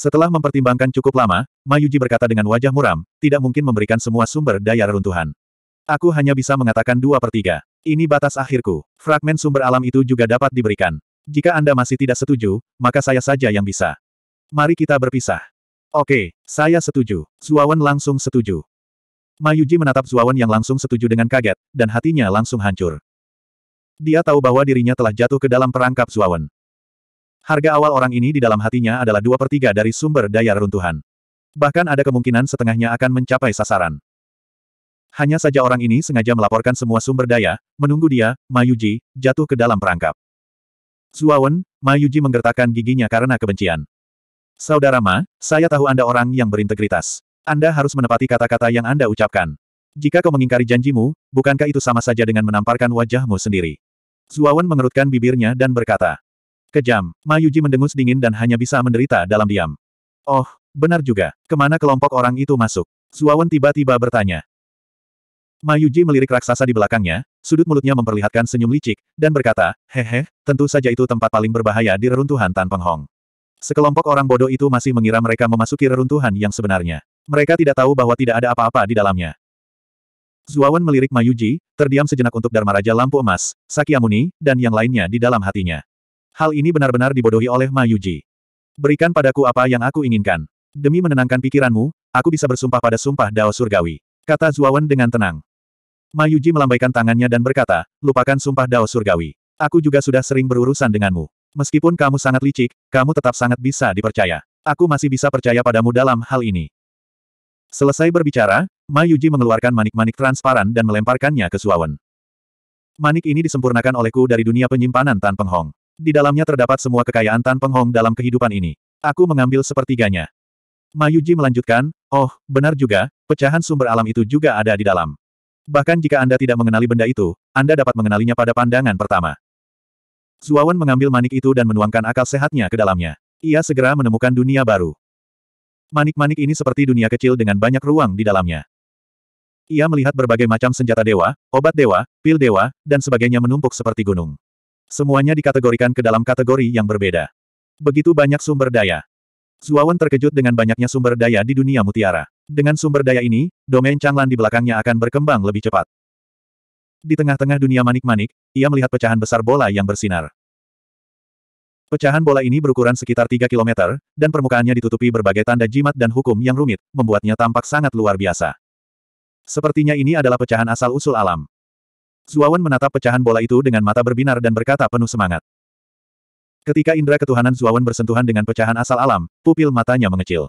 Setelah mempertimbangkan cukup lama, Mayuji berkata dengan wajah muram, tidak mungkin memberikan semua sumber daya reruntuhan. Aku hanya bisa mengatakan dua per tiga. Ini batas akhirku. Fragmen sumber alam itu juga dapat diberikan. Jika Anda masih tidak setuju, maka saya saja yang bisa. Mari kita berpisah. Oke, saya setuju. Zuawan langsung setuju. Mayuji menatap Zuawan yang langsung setuju dengan kaget, dan hatinya langsung hancur. Dia tahu bahwa dirinya telah jatuh ke dalam perangkap Zuawan. Harga awal orang ini di dalam hatinya adalah dua per tiga dari sumber daya reruntuhan. Bahkan ada kemungkinan setengahnya akan mencapai sasaran. Hanya saja orang ini sengaja melaporkan semua sumber daya, menunggu dia, Mayuji, jatuh ke dalam perangkap. Zuawan, Mayuji menggertakkan giginya karena kebencian. Saudara Ma, saya tahu Anda orang yang berintegritas. Anda harus menepati kata-kata yang Anda ucapkan. Jika kau mengingkari janjimu, bukankah itu sama saja dengan menamparkan wajahmu sendiri? Zuawan mengerutkan bibirnya dan berkata, Kejam, Mayuji mendengus dingin dan hanya bisa menderita dalam diam. Oh, benar juga, kemana kelompok orang itu masuk? Zuawan tiba-tiba bertanya. Mayuji melirik raksasa di belakangnya, sudut mulutnya memperlihatkan senyum licik, dan berkata, hehe, tentu saja itu tempat paling berbahaya di reruntuhan Tan Hong. Sekelompok orang bodoh itu masih mengira mereka memasuki reruntuhan yang sebenarnya. Mereka tidak tahu bahwa tidak ada apa-apa di dalamnya. Zuawan melirik Mayuji, terdiam sejenak untuk Dharma Raja Lampu Emas, Sakyamuni, dan yang lainnya di dalam hatinya. Hal ini benar-benar dibodohi oleh Ma Yuji. Berikan padaku apa yang aku inginkan. Demi menenangkan pikiranmu, aku bisa bersumpah pada sumpah Dao Surgawi. Kata Zuawan dengan tenang. Ma Yuji melambaikan tangannya dan berkata, lupakan sumpah Dao Surgawi. Aku juga sudah sering berurusan denganmu. Meskipun kamu sangat licik, kamu tetap sangat bisa dipercaya. Aku masih bisa percaya padamu dalam hal ini. Selesai berbicara, Ma Yuji mengeluarkan manik-manik transparan dan melemparkannya ke Zuawan. Manik ini disempurnakan olehku dari dunia penyimpanan Tan Penghong. Di dalamnya terdapat semua kekayaan Tan Penghong dalam kehidupan ini. Aku mengambil sepertiganya. Mayuji melanjutkan, oh, benar juga, pecahan sumber alam itu juga ada di dalam. Bahkan jika Anda tidak mengenali benda itu, Anda dapat mengenalinya pada pandangan pertama. Zuawan mengambil manik itu dan menuangkan akal sehatnya ke dalamnya. Ia segera menemukan dunia baru. Manik-manik ini seperti dunia kecil dengan banyak ruang di dalamnya. Ia melihat berbagai macam senjata dewa, obat dewa, pil dewa, dan sebagainya menumpuk seperti gunung. Semuanya dikategorikan ke dalam kategori yang berbeda. Begitu banyak sumber daya. Zuawan terkejut dengan banyaknya sumber daya di dunia mutiara. Dengan sumber daya ini, domain Changlan di belakangnya akan berkembang lebih cepat. Di tengah-tengah dunia manik-manik, ia melihat pecahan besar bola yang bersinar. Pecahan bola ini berukuran sekitar 3 km, dan permukaannya ditutupi berbagai tanda jimat dan hukum yang rumit, membuatnya tampak sangat luar biasa. Sepertinya ini adalah pecahan asal-usul alam. Zuawan menatap pecahan bola itu dengan mata berbinar dan berkata penuh semangat. Ketika indera ketuhanan Zuawan bersentuhan dengan pecahan asal alam, pupil matanya mengecil.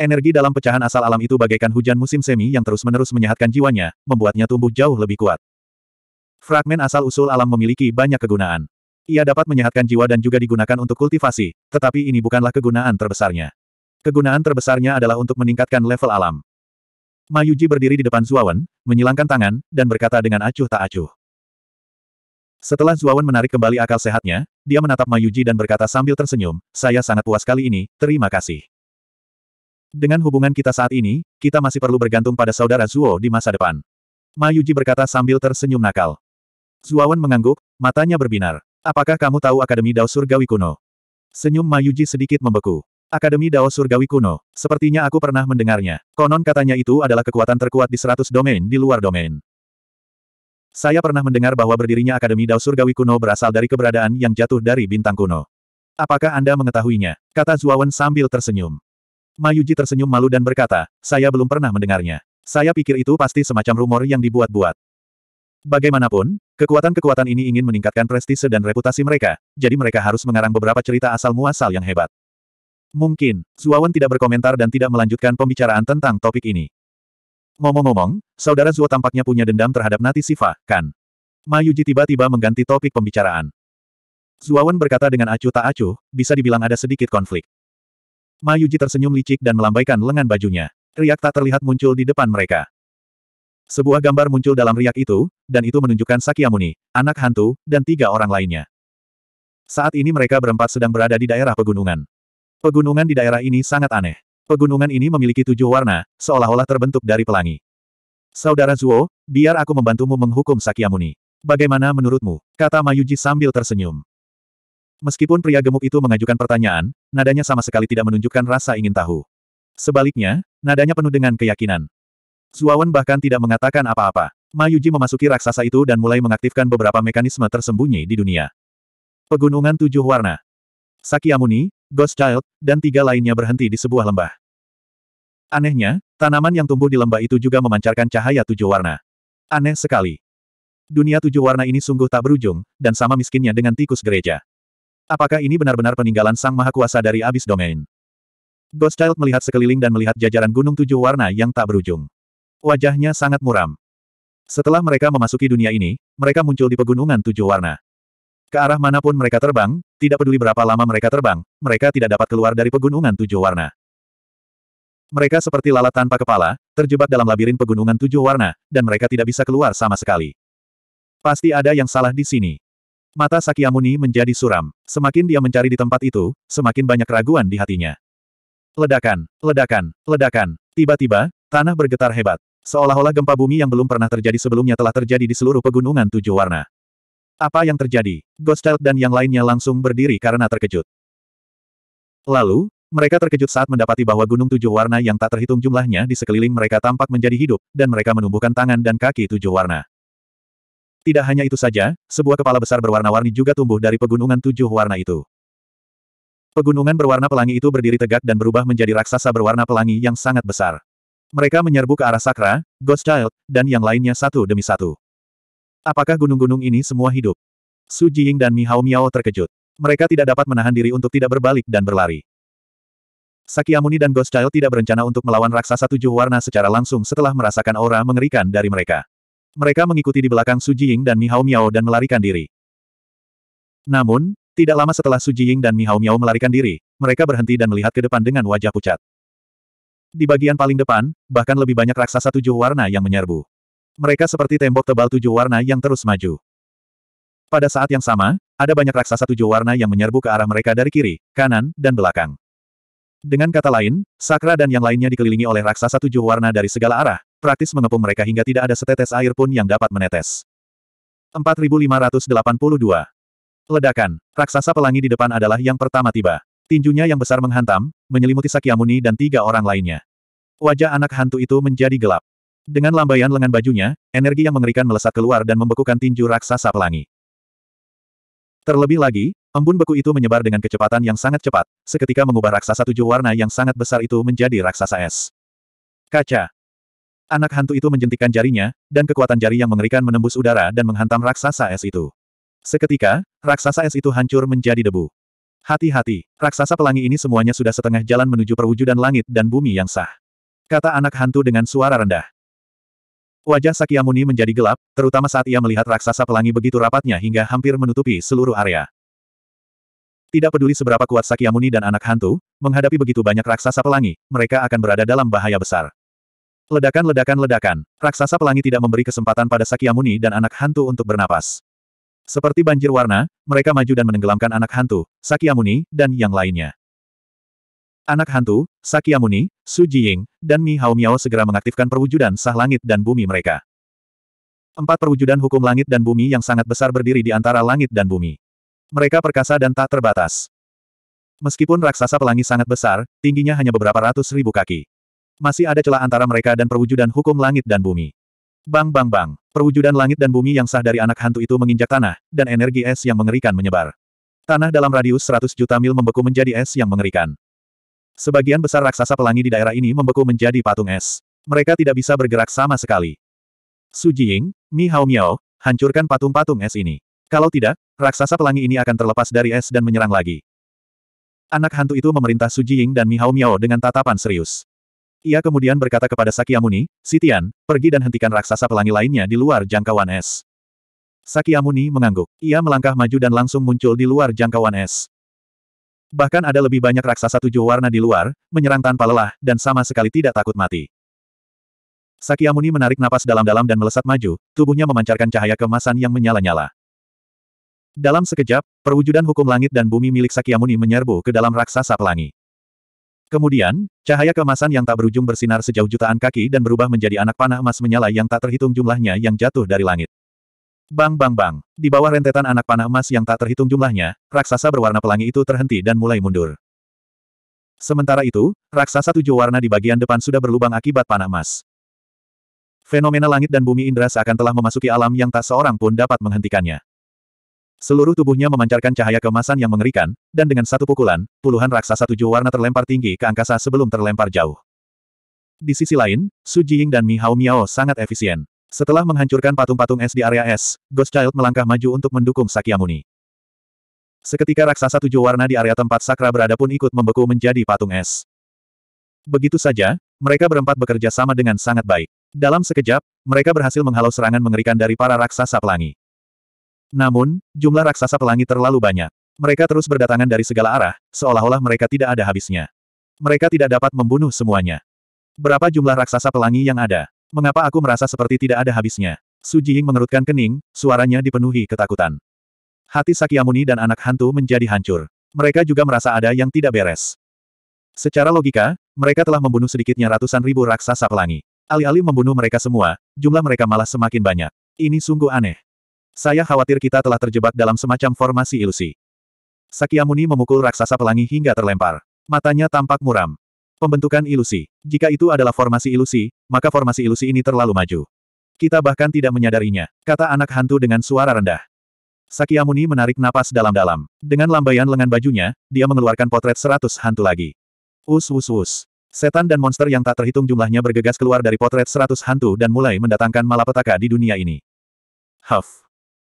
Energi dalam pecahan asal alam itu bagaikan hujan musim semi yang terus-menerus menyehatkan jiwanya, membuatnya tumbuh jauh lebih kuat. Fragmen asal-usul alam memiliki banyak kegunaan. Ia dapat menyehatkan jiwa dan juga digunakan untuk kultivasi, tetapi ini bukanlah kegunaan terbesarnya. Kegunaan terbesarnya adalah untuk meningkatkan level alam. Mayuji berdiri di depan Zuawan, menyilangkan tangan, dan berkata dengan acuh tak acuh. Setelah Zuawan menarik kembali akal sehatnya, dia menatap Mayuji dan berkata sambil tersenyum, saya sangat puas kali ini, terima kasih. Dengan hubungan kita saat ini, kita masih perlu bergantung pada saudara Zuo di masa depan. Mayuji berkata sambil tersenyum nakal. Zuawan mengangguk, matanya berbinar. Apakah kamu tahu Akademi Dao Surgawi kuno? Senyum Mayuji sedikit membeku. Akademi Dao Surgawi Kuno. Sepertinya aku pernah mendengarnya. Konon katanya itu adalah kekuatan terkuat di seratus domain di luar domain. Saya pernah mendengar bahwa berdirinya Akademi Dao Surgawi Kuno berasal dari keberadaan yang jatuh dari bintang kuno. Apakah Anda mengetahuinya? Kata Zuawan sambil tersenyum. Mayuji tersenyum malu dan berkata, saya belum pernah mendengarnya. Saya pikir itu pasti semacam rumor yang dibuat-buat. Bagaimanapun, kekuatan-kekuatan ini ingin meningkatkan prestise dan reputasi mereka, jadi mereka harus mengarang beberapa cerita asal-muasal yang hebat. Mungkin, Zuawan tidak berkomentar dan tidak melanjutkan pembicaraan tentang topik ini. Ngomong-ngomong, saudara Zuo tampaknya punya dendam terhadap Nati Siva, kan? Mayuji tiba-tiba mengganti topik pembicaraan. Zuawan berkata dengan acuh tak acuh, bisa dibilang ada sedikit konflik. Mayuji tersenyum licik dan melambaikan lengan bajunya. Riak tak terlihat muncul di depan mereka. Sebuah gambar muncul dalam riak itu, dan itu menunjukkan Sakyamuni, anak hantu, dan tiga orang lainnya. Saat ini mereka berempat sedang berada di daerah pegunungan. Pegunungan di daerah ini sangat aneh. Pegunungan ini memiliki tujuh warna, seolah-olah terbentuk dari pelangi. Saudara Zuo, biar aku membantumu menghukum Sakyamuni. Bagaimana menurutmu? Kata Mayuji sambil tersenyum. Meskipun pria gemuk itu mengajukan pertanyaan, nadanya sama sekali tidak menunjukkan rasa ingin tahu. Sebaliknya, nadanya penuh dengan keyakinan. Zuawan bahkan tidak mengatakan apa-apa. Mayuji memasuki raksasa itu dan mulai mengaktifkan beberapa mekanisme tersembunyi di dunia. Pegunungan Tujuh Warna Sakyamuni, Ghost Child, dan tiga lainnya berhenti di sebuah lembah. Anehnya, tanaman yang tumbuh di lembah itu juga memancarkan cahaya tujuh warna. Aneh sekali. Dunia tujuh warna ini sungguh tak berujung, dan sama miskinnya dengan tikus gereja. Apakah ini benar-benar peninggalan Sang Maha Kuasa dari Abis Domain? Ghost Child melihat sekeliling dan melihat jajaran gunung tujuh warna yang tak berujung. Wajahnya sangat muram. Setelah mereka memasuki dunia ini, mereka muncul di pegunungan tujuh warna. Ke arah manapun mereka terbang, tidak peduli berapa lama mereka terbang, mereka tidak dapat keluar dari pegunungan tujuh warna. Mereka seperti lalat tanpa kepala, terjebak dalam labirin pegunungan tujuh warna, dan mereka tidak bisa keluar sama sekali. Pasti ada yang salah di sini. Mata Sakyamuni menjadi suram. Semakin dia mencari di tempat itu, semakin banyak keraguan di hatinya. Ledakan, ledakan, ledakan. Tiba-tiba, tanah bergetar hebat. Seolah-olah gempa bumi yang belum pernah terjadi sebelumnya telah terjadi di seluruh pegunungan tujuh warna. Apa yang terjadi? Child dan yang lainnya langsung berdiri karena terkejut. Lalu, mereka terkejut saat mendapati bahwa gunung tujuh warna yang tak terhitung jumlahnya di sekeliling mereka tampak menjadi hidup, dan mereka menumbuhkan tangan dan kaki tujuh warna. Tidak hanya itu saja, sebuah kepala besar berwarna-warni juga tumbuh dari pegunungan tujuh warna itu. Pegunungan berwarna pelangi itu berdiri tegak dan berubah menjadi raksasa berwarna pelangi yang sangat besar. Mereka menyerbu ke arah Sakra, Ghost Child, dan yang lainnya satu demi satu. Apakah gunung-gunung ini semua hidup? Su Jiying dan Mi Hao Miao terkejut. Mereka tidak dapat menahan diri untuk tidak berbalik dan berlari. Sakyamuni dan Ghost Child tidak berencana untuk melawan raksasa tujuh warna secara langsung setelah merasakan aura mengerikan dari mereka. Mereka mengikuti di belakang Su Jiying dan Mi Hao Miao dan melarikan diri. Namun, tidak lama setelah Su Jiying dan Mi Hao Miao melarikan diri, mereka berhenti dan melihat ke depan dengan wajah pucat. Di bagian paling depan, bahkan lebih banyak raksasa tujuh warna yang menyerbu. Mereka seperti tembok tebal tujuh warna yang terus maju. Pada saat yang sama, ada banyak raksasa tujuh warna yang menyerbu ke arah mereka dari kiri, kanan, dan belakang. Dengan kata lain, Sakra dan yang lainnya dikelilingi oleh raksasa tujuh warna dari segala arah, praktis mengepung mereka hingga tidak ada setetes air pun yang dapat menetes. 4582. Ledakan. Raksasa pelangi di depan adalah yang pertama tiba. Tinjunya yang besar menghantam, menyelimuti Sakyamuni dan tiga orang lainnya. Wajah anak hantu itu menjadi gelap. Dengan lambaian lengan bajunya, energi yang mengerikan melesat keluar dan membekukan tinju raksasa pelangi. Terlebih lagi, embun beku itu menyebar dengan kecepatan yang sangat cepat, seketika mengubah raksasa tujuh warna yang sangat besar itu menjadi raksasa es. Kaca. Anak hantu itu menjentikkan jarinya, dan kekuatan jari yang mengerikan menembus udara dan menghantam raksasa es itu. Seketika, raksasa es itu hancur menjadi debu. Hati-hati, raksasa pelangi ini semuanya sudah setengah jalan menuju perwujudan langit dan bumi yang sah. Kata anak hantu dengan suara rendah. Wajah Sakyamuni menjadi gelap, terutama saat ia melihat raksasa pelangi begitu rapatnya hingga hampir menutupi seluruh area. Tidak peduli seberapa kuat Sakyamuni dan anak hantu, menghadapi begitu banyak raksasa pelangi, mereka akan berada dalam bahaya besar. Ledakan-ledakan-ledakan, raksasa pelangi tidak memberi kesempatan pada Sakyamuni dan anak hantu untuk bernapas. Seperti banjir warna, mereka maju dan menenggelamkan anak hantu, Sakyamuni, dan yang lainnya. Anak hantu, Sakyamuni, Su Jiying, dan Mi Hao Miao segera mengaktifkan perwujudan sah langit dan bumi mereka. Empat perwujudan hukum langit dan bumi yang sangat besar berdiri di antara langit dan bumi. Mereka perkasa dan tak terbatas. Meskipun raksasa pelangi sangat besar, tingginya hanya beberapa ratus ribu kaki. Masih ada celah antara mereka dan perwujudan hukum langit dan bumi. Bang bang bang, perwujudan langit dan bumi yang sah dari anak hantu itu menginjak tanah, dan energi es yang mengerikan menyebar. Tanah dalam radius 100 juta mil membeku menjadi es yang mengerikan. Sebagian besar raksasa pelangi di daerah ini membeku menjadi patung es. Mereka tidak bisa bergerak sama sekali. Su Jiying, Mi Hao Miao, hancurkan patung-patung es ini. Kalau tidak, raksasa pelangi ini akan terlepas dari es dan menyerang lagi. Anak hantu itu memerintah Su Jiying dan Mi Hao Miao dengan tatapan serius. Ia kemudian berkata kepada Sakyamuni, Sitian, pergi dan hentikan raksasa pelangi lainnya di luar jangkauan es. Sakyamuni mengangguk. Ia melangkah maju dan langsung muncul di luar jangkauan es. Bahkan ada lebih banyak raksasa tujuh warna di luar, menyerang tanpa lelah, dan sama sekali tidak takut mati. Sakyamuni menarik napas dalam-dalam dan melesat maju, tubuhnya memancarkan cahaya kemasan yang menyala-nyala. Dalam sekejap, perwujudan hukum langit dan bumi milik Sakyamuni menyerbu ke dalam raksasa pelangi. Kemudian, cahaya kemasan yang tak berujung bersinar sejauh jutaan kaki dan berubah menjadi anak panah emas menyala yang tak terhitung jumlahnya yang jatuh dari langit. Bang bang bang. Di bawah rentetan anak panah emas yang tak terhitung jumlahnya, raksasa berwarna pelangi itu terhenti dan mulai mundur. Sementara itu, raksasa tujuh warna di bagian depan sudah berlubang akibat panah emas. Fenomena langit dan bumi indra seakan telah memasuki alam yang tak seorang pun dapat menghentikannya. Seluruh tubuhnya memancarkan cahaya kemasan yang mengerikan, dan dengan satu pukulan, puluhan raksasa tujuh warna terlempar tinggi ke angkasa sebelum terlempar jauh. Di sisi lain, Su Jiying dan Mi Hao Miao sangat efisien. Setelah menghancurkan patung-patung es di area es, Ghost Child melangkah maju untuk mendukung Sakyamuni. Seketika raksasa tujuh warna di area tempat Sakra berada pun ikut membeku menjadi patung es. Begitu saja, mereka berempat bekerja sama dengan sangat baik. Dalam sekejap, mereka berhasil menghalau serangan mengerikan dari para raksasa pelangi. Namun, jumlah raksasa pelangi terlalu banyak. Mereka terus berdatangan dari segala arah, seolah-olah mereka tidak ada habisnya. Mereka tidak dapat membunuh semuanya. Berapa jumlah raksasa pelangi yang ada? Mengapa aku merasa seperti tidak ada habisnya? Su Jiying mengerutkan kening, suaranya dipenuhi ketakutan. Hati Sakyamuni dan anak hantu menjadi hancur. Mereka juga merasa ada yang tidak beres. Secara logika, mereka telah membunuh sedikitnya ratusan ribu raksasa pelangi. Alih-alih membunuh mereka semua, jumlah mereka malah semakin banyak. Ini sungguh aneh. Saya khawatir kita telah terjebak dalam semacam formasi ilusi. Sakyamuni memukul raksasa pelangi hingga terlempar. Matanya tampak muram. Pembentukan ilusi. Jika itu adalah formasi ilusi, maka formasi ilusi ini terlalu maju. Kita bahkan tidak menyadarinya, kata anak hantu dengan suara rendah. Sakyamuni menarik napas dalam-dalam. Dengan lambaian lengan bajunya, dia mengeluarkan potret seratus hantu lagi. Us us us. Setan dan monster yang tak terhitung jumlahnya bergegas keluar dari potret seratus hantu dan mulai mendatangkan malapetaka di dunia ini. Huff.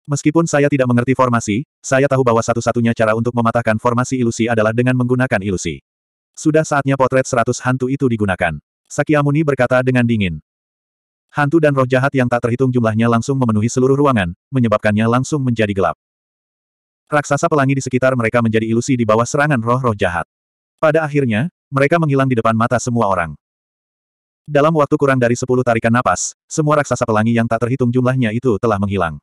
Meskipun saya tidak mengerti formasi, saya tahu bahwa satu-satunya cara untuk mematahkan formasi ilusi adalah dengan menggunakan ilusi. Sudah saatnya potret seratus hantu itu digunakan. Sakyamuni berkata dengan dingin. Hantu dan roh jahat yang tak terhitung jumlahnya langsung memenuhi seluruh ruangan, menyebabkannya langsung menjadi gelap. Raksasa pelangi di sekitar mereka menjadi ilusi di bawah serangan roh-roh jahat. Pada akhirnya, mereka menghilang di depan mata semua orang. Dalam waktu kurang dari sepuluh tarikan napas, semua raksasa pelangi yang tak terhitung jumlahnya itu telah menghilang.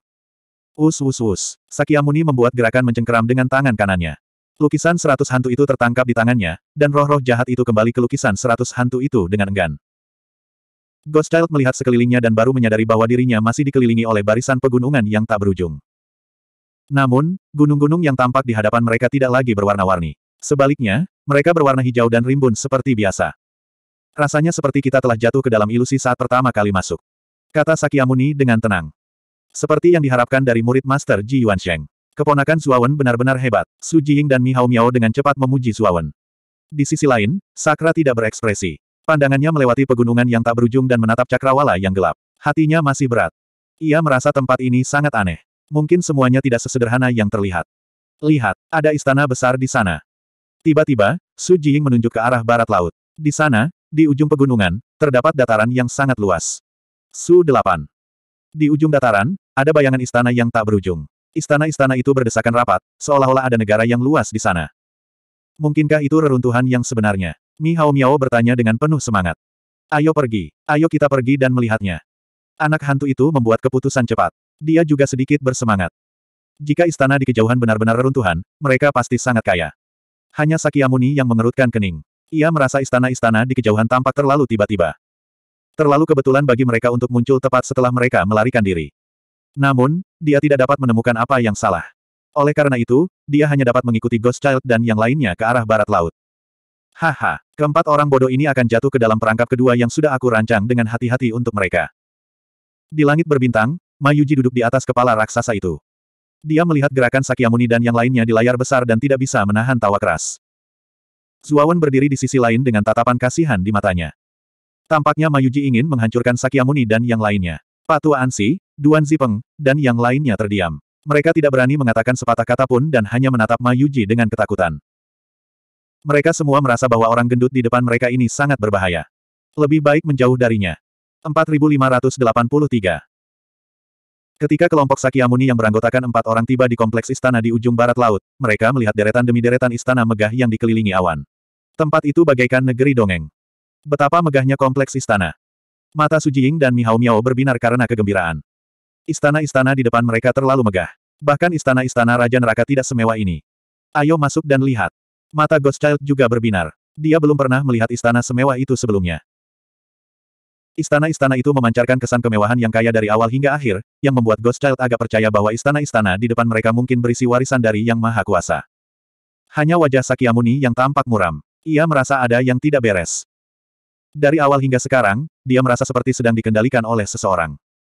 Us us us. Sakyamuni membuat gerakan mencengkeram dengan tangan kanannya. Lukisan seratus hantu itu tertangkap di tangannya, dan roh-roh jahat itu kembali ke lukisan seratus hantu itu dengan enggan. Ghost Child melihat sekelilingnya dan baru menyadari bahwa dirinya masih dikelilingi oleh barisan pegunungan yang tak berujung. Namun, gunung-gunung yang tampak di hadapan mereka tidak lagi berwarna-warni. Sebaliknya, mereka berwarna hijau dan rimbun seperti biasa. Rasanya seperti kita telah jatuh ke dalam ilusi saat pertama kali masuk. Kata Sakyamuni dengan tenang. Seperti yang diharapkan dari murid Master Ji Yuan Sheng. Keponakan Suawen benar-benar hebat. Su Jing dan Mihao Miao dengan cepat memuji Suawen. Di sisi lain, Sakra tidak berekspresi. Pandangannya melewati pegunungan yang tak berujung dan menatap cakrawala yang gelap. Hatinya masih berat. Ia merasa tempat ini sangat aneh. Mungkin semuanya tidak sesederhana yang terlihat. Lihat, ada istana besar di sana. Tiba-tiba, Su Jing menunjuk ke arah barat laut. Di sana, di ujung pegunungan, terdapat dataran yang sangat luas. Su 8. Di ujung dataran, ada bayangan istana yang tak berujung. Istana-istana itu berdesakan rapat, seolah-olah ada negara yang luas di sana. Mungkinkah itu reruntuhan yang sebenarnya? Mi Hao Miao bertanya dengan penuh semangat. Ayo pergi, ayo kita pergi dan melihatnya. Anak hantu itu membuat keputusan cepat. Dia juga sedikit bersemangat. Jika istana di kejauhan benar-benar reruntuhan, mereka pasti sangat kaya. Hanya Sakyamuni yang mengerutkan kening. Ia merasa istana-istana di kejauhan tampak terlalu tiba-tiba. Terlalu kebetulan bagi mereka untuk muncul tepat setelah mereka melarikan diri. Namun, dia tidak dapat menemukan apa yang salah. Oleh karena itu, dia hanya dapat mengikuti Ghost Child dan yang lainnya ke arah barat laut. Haha, keempat orang bodoh ini akan jatuh ke dalam perangkap kedua yang sudah aku rancang dengan hati-hati untuk mereka. Di langit berbintang, Mayuji duduk di atas kepala raksasa itu. Dia melihat gerakan Sakyamuni dan yang lainnya di layar besar dan tidak bisa menahan tawa keras. Zuawan berdiri di sisi lain dengan tatapan kasihan di matanya. Tampaknya Mayuji ingin menghancurkan Sakyamuni dan yang lainnya. Pak Ansi, Duan Zipeng, dan yang lainnya terdiam. Mereka tidak berani mengatakan sepatah kata pun dan hanya menatap Ma Yuji dengan ketakutan. Mereka semua merasa bahwa orang gendut di depan mereka ini sangat berbahaya. Lebih baik menjauh darinya. 4583 Ketika kelompok Sakyamuni yang beranggotakan empat orang tiba di kompleks istana di ujung barat laut, mereka melihat deretan demi deretan istana megah yang dikelilingi awan. Tempat itu bagaikan negeri dongeng. Betapa megahnya kompleks istana. Mata Sujiying dan Mihao Miao berbinar karena kegembiraan. Istana-istana di depan mereka terlalu megah. Bahkan istana-istana Raja Neraka tidak semewah ini. Ayo masuk dan lihat. Mata Ghost Child juga berbinar. Dia belum pernah melihat istana semewah itu sebelumnya. Istana-istana itu memancarkan kesan kemewahan yang kaya dari awal hingga akhir, yang membuat Ghost Child agak percaya bahwa istana-istana di depan mereka mungkin berisi warisan dari Yang Maha Kuasa. Hanya wajah Sakyamuni yang tampak muram. Ia merasa ada yang tidak beres. Dari awal hingga sekarang, dia merasa seperti sedang dikendalikan oleh seseorang.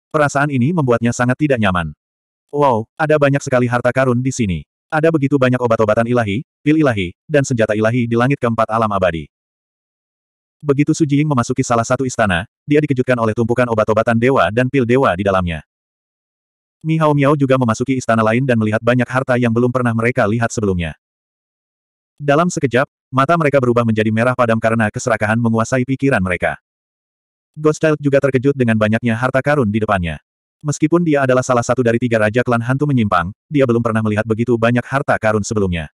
Perasaan ini membuatnya sangat tidak nyaman. Wow, ada banyak sekali harta karun di sini. Ada begitu banyak obat-obatan ilahi, pil ilahi, dan senjata ilahi di langit keempat alam abadi. Begitu Su Jiying memasuki salah satu istana, dia dikejutkan oleh tumpukan obat-obatan dewa dan pil dewa di dalamnya. Mi Hao Miao juga memasuki istana lain dan melihat banyak harta yang belum pernah mereka lihat sebelumnya. Dalam sekejap, mata mereka berubah menjadi merah padam karena keserakahan menguasai pikiran mereka. Ghost Child juga terkejut dengan banyaknya harta karun di depannya. Meskipun dia adalah salah satu dari tiga raja klan hantu menyimpang, dia belum pernah melihat begitu banyak harta karun sebelumnya.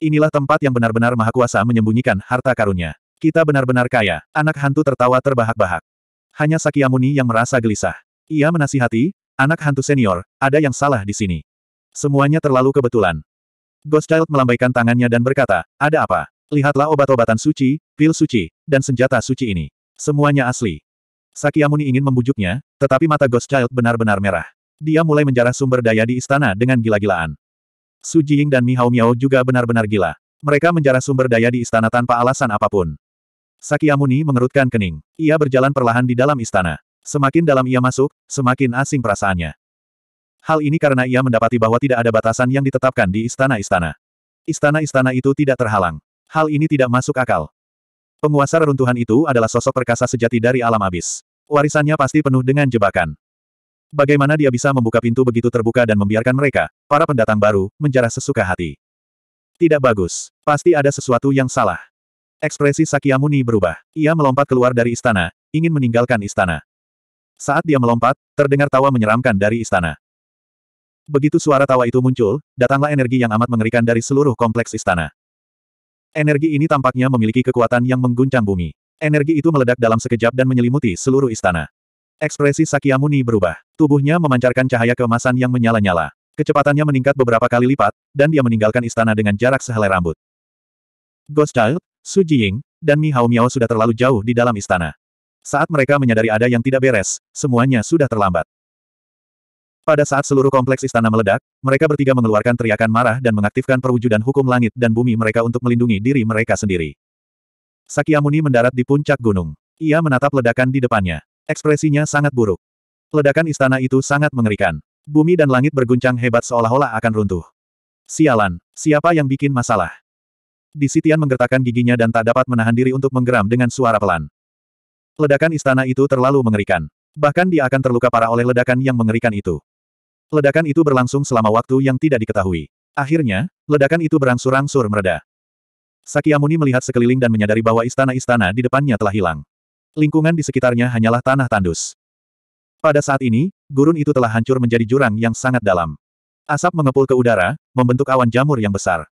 Inilah tempat yang benar-benar maha kuasa menyembunyikan harta karunnya. Kita benar-benar kaya. Anak hantu tertawa terbahak-bahak. Hanya Sakyamuni yang merasa gelisah. Ia menasihati, anak hantu senior, ada yang salah di sini. Semuanya terlalu kebetulan. Ghost Child melambaikan tangannya dan berkata, ada apa? Lihatlah obat-obatan suci, pil suci, dan senjata suci ini. Semuanya asli. Sakyamuni ingin membujuknya, tetapi mata Ghost Child benar-benar merah. Dia mulai menjarah sumber daya di istana dengan gila-gilaan. Su Jing dan Mi Hao Miao juga benar-benar gila. Mereka menjarah sumber daya di istana tanpa alasan apapun. Sakyamuni mengerutkan kening. Ia berjalan perlahan di dalam istana. Semakin dalam ia masuk, semakin asing perasaannya. Hal ini karena ia mendapati bahwa tidak ada batasan yang ditetapkan di istana-istana. Istana-istana itu tidak terhalang. Hal ini tidak masuk akal. Penguasa reruntuhan itu adalah sosok perkasa sejati dari alam abis. Warisannya pasti penuh dengan jebakan. Bagaimana dia bisa membuka pintu begitu terbuka dan membiarkan mereka, para pendatang baru, menjarah sesuka hati. Tidak bagus. Pasti ada sesuatu yang salah. Ekspresi Sakyamuni berubah. Ia melompat keluar dari istana, ingin meninggalkan istana. Saat dia melompat, terdengar tawa menyeramkan dari istana. Begitu suara tawa itu muncul, datanglah energi yang amat mengerikan dari seluruh kompleks istana. Energi ini tampaknya memiliki kekuatan yang mengguncang bumi. Energi itu meledak dalam sekejap dan menyelimuti seluruh istana. Ekspresi Sakyamuni berubah. Tubuhnya memancarkan cahaya keemasan yang menyala-nyala. Kecepatannya meningkat beberapa kali lipat, dan dia meninggalkan istana dengan jarak sehelai rambut. Ghost Child, Su Jiying, dan Mi Hao Miao sudah terlalu jauh di dalam istana. Saat mereka menyadari ada yang tidak beres, semuanya sudah terlambat. Pada saat seluruh kompleks istana meledak, mereka bertiga mengeluarkan teriakan marah dan mengaktifkan perwujudan hukum langit dan bumi mereka untuk melindungi diri mereka sendiri. Sakyamuni mendarat di puncak gunung. Ia menatap ledakan di depannya. Ekspresinya sangat buruk. Ledakan istana itu sangat mengerikan. Bumi dan langit berguncang hebat seolah-olah akan runtuh. Sialan, siapa yang bikin masalah? Di Sitian menggertakkan giginya dan tak dapat menahan diri untuk menggeram dengan suara pelan. Ledakan istana itu terlalu mengerikan. Bahkan dia akan terluka parah oleh ledakan yang mengerikan itu. Ledakan itu berlangsung selama waktu yang tidak diketahui. Akhirnya, ledakan itu berangsur-angsur mereda. Sakyamuni melihat sekeliling dan menyadari bahwa istana-istana di depannya telah hilang. Lingkungan di sekitarnya hanyalah tanah tandus. Pada saat ini, gurun itu telah hancur menjadi jurang yang sangat dalam. Asap mengepul ke udara, membentuk awan jamur yang besar.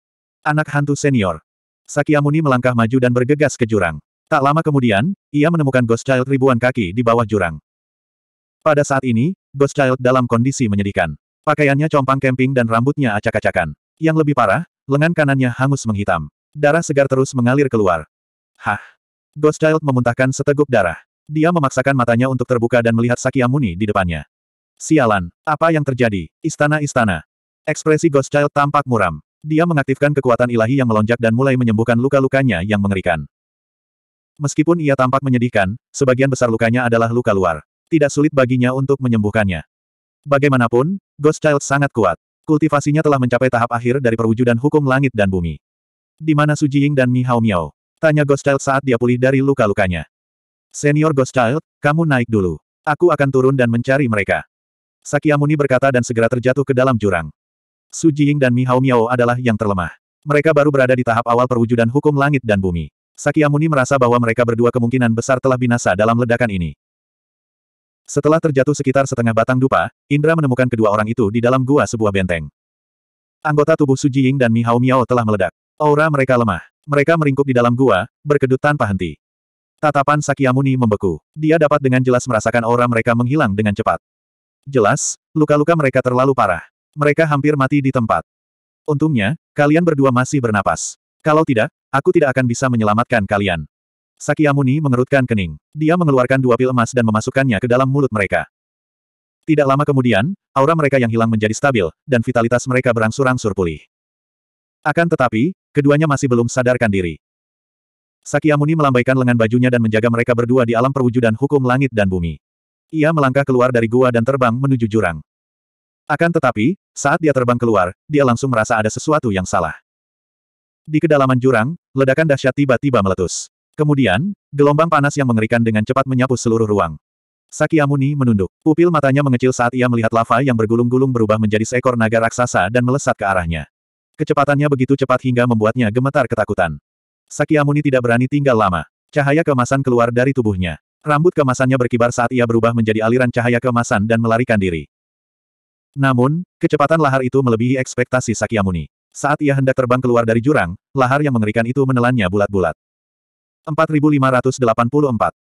Anak hantu senior. Sakyamuni melangkah maju dan bergegas ke jurang. Tak lama kemudian, ia menemukan Ghost Child ribuan kaki di bawah jurang. Pada saat ini, Ghost Child dalam kondisi menyedihkan. Pakaiannya compang kemping dan rambutnya acak-acakan. Yang lebih parah, lengan kanannya hangus menghitam. Darah segar terus mengalir keluar. Hah! Ghost Child memuntahkan seteguk darah. Dia memaksakan matanya untuk terbuka dan melihat Sakyamuni di depannya. Sialan, apa yang terjadi? Istana-istana. Ekspresi Ghost Child tampak muram. Dia mengaktifkan kekuatan ilahi yang melonjak dan mulai menyembuhkan luka-lukanya yang mengerikan. Meskipun ia tampak menyedihkan, sebagian besar lukanya adalah luka luar tidak sulit baginya untuk menyembuhkannya. Bagaimanapun, Ghost Child sangat kuat. Kultivasinya telah mencapai tahap akhir dari perwujudan hukum langit dan bumi. Di mana Su Jiying dan Mi Hao Miao? Tanya Ghost Child saat dia pulih dari luka-lukanya. Senior Ghost Child, kamu naik dulu. Aku akan turun dan mencari mereka. Sakyamuni berkata dan segera terjatuh ke dalam jurang. Su Jiying dan Mi Hao Miao adalah yang terlemah. Mereka baru berada di tahap awal perwujudan hukum langit dan bumi. Sakyamuni merasa bahwa mereka berdua kemungkinan besar telah binasa dalam ledakan ini. Setelah terjatuh sekitar setengah batang dupa, Indra menemukan kedua orang itu di dalam gua sebuah benteng. Anggota tubuh Su Jiying dan Mi Hao Miao telah meledak. Aura mereka lemah. Mereka meringkuk di dalam gua, berkedut tanpa henti. Tatapan Sakyamuni membeku. Dia dapat dengan jelas merasakan aura mereka menghilang dengan cepat. Jelas, luka-luka mereka terlalu parah. Mereka hampir mati di tempat. Untungnya, kalian berdua masih bernapas. Kalau tidak, aku tidak akan bisa menyelamatkan kalian. Sakyamuni mengerutkan kening. Dia mengeluarkan dua pil emas dan memasukkannya ke dalam mulut mereka. Tidak lama kemudian, aura mereka yang hilang menjadi stabil, dan vitalitas mereka berangsur-angsur pulih. Akan tetapi, keduanya masih belum sadarkan diri. Sakyamuni melambaikan lengan bajunya dan menjaga mereka berdua di alam perwujudan hukum langit dan bumi. Ia melangkah keluar dari gua dan terbang menuju jurang. Akan tetapi, saat dia terbang keluar, dia langsung merasa ada sesuatu yang salah. Di kedalaman jurang, ledakan dahsyat tiba-tiba meletus. Kemudian, gelombang panas yang mengerikan dengan cepat menyapu seluruh ruang. Sakyamuni menunduk. Pupil matanya mengecil saat ia melihat lava yang bergulung-gulung berubah menjadi seekor naga raksasa dan melesat ke arahnya. Kecepatannya begitu cepat hingga membuatnya gemetar ketakutan. Sakyamuni tidak berani tinggal lama. Cahaya kemasan keluar dari tubuhnya. Rambut kemasannya berkibar saat ia berubah menjadi aliran cahaya kemasan dan melarikan diri. Namun, kecepatan lahar itu melebihi ekspektasi Sakyamuni. Saat ia hendak terbang keluar dari jurang, lahar yang mengerikan itu menelannya bulat-bulat. 4584.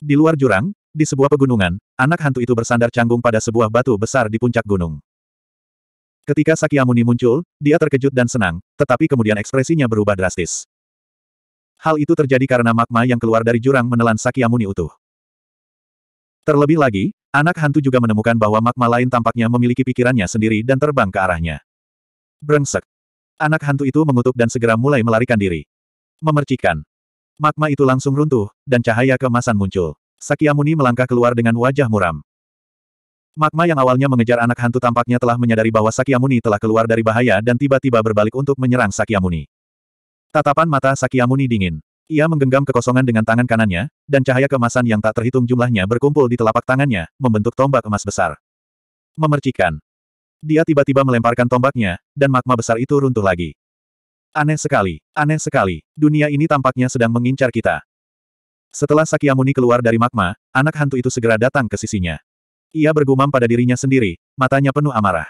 Di luar jurang, di sebuah pegunungan, anak hantu itu bersandar canggung pada sebuah batu besar di puncak gunung. Ketika Sakyamuni muncul, dia terkejut dan senang, tetapi kemudian ekspresinya berubah drastis. Hal itu terjadi karena magma yang keluar dari jurang menelan Sakyamuni utuh. Terlebih lagi, anak hantu juga menemukan bahwa magma lain tampaknya memiliki pikirannya sendiri dan terbang ke arahnya. Brengsek. Anak hantu itu mengutuk dan segera mulai melarikan diri. Memercikan. Magma itu langsung runtuh, dan cahaya kemasan muncul. Sakyamuni melangkah keluar dengan wajah muram. Magma yang awalnya mengejar anak hantu tampaknya telah menyadari bahwa Sakyamuni telah keluar dari bahaya dan tiba-tiba berbalik untuk menyerang Sakyamuni. Tatapan mata Sakyamuni dingin. Ia menggenggam kekosongan dengan tangan kanannya, dan cahaya kemasan yang tak terhitung jumlahnya berkumpul di telapak tangannya, membentuk tombak emas besar. Memercikan. Dia tiba-tiba melemparkan tombaknya, dan magma besar itu runtuh lagi. Aneh sekali, aneh sekali, dunia ini tampaknya sedang mengincar kita. Setelah Sakyamuni keluar dari magma, anak hantu itu segera datang ke sisinya. Ia bergumam pada dirinya sendiri, matanya penuh amarah.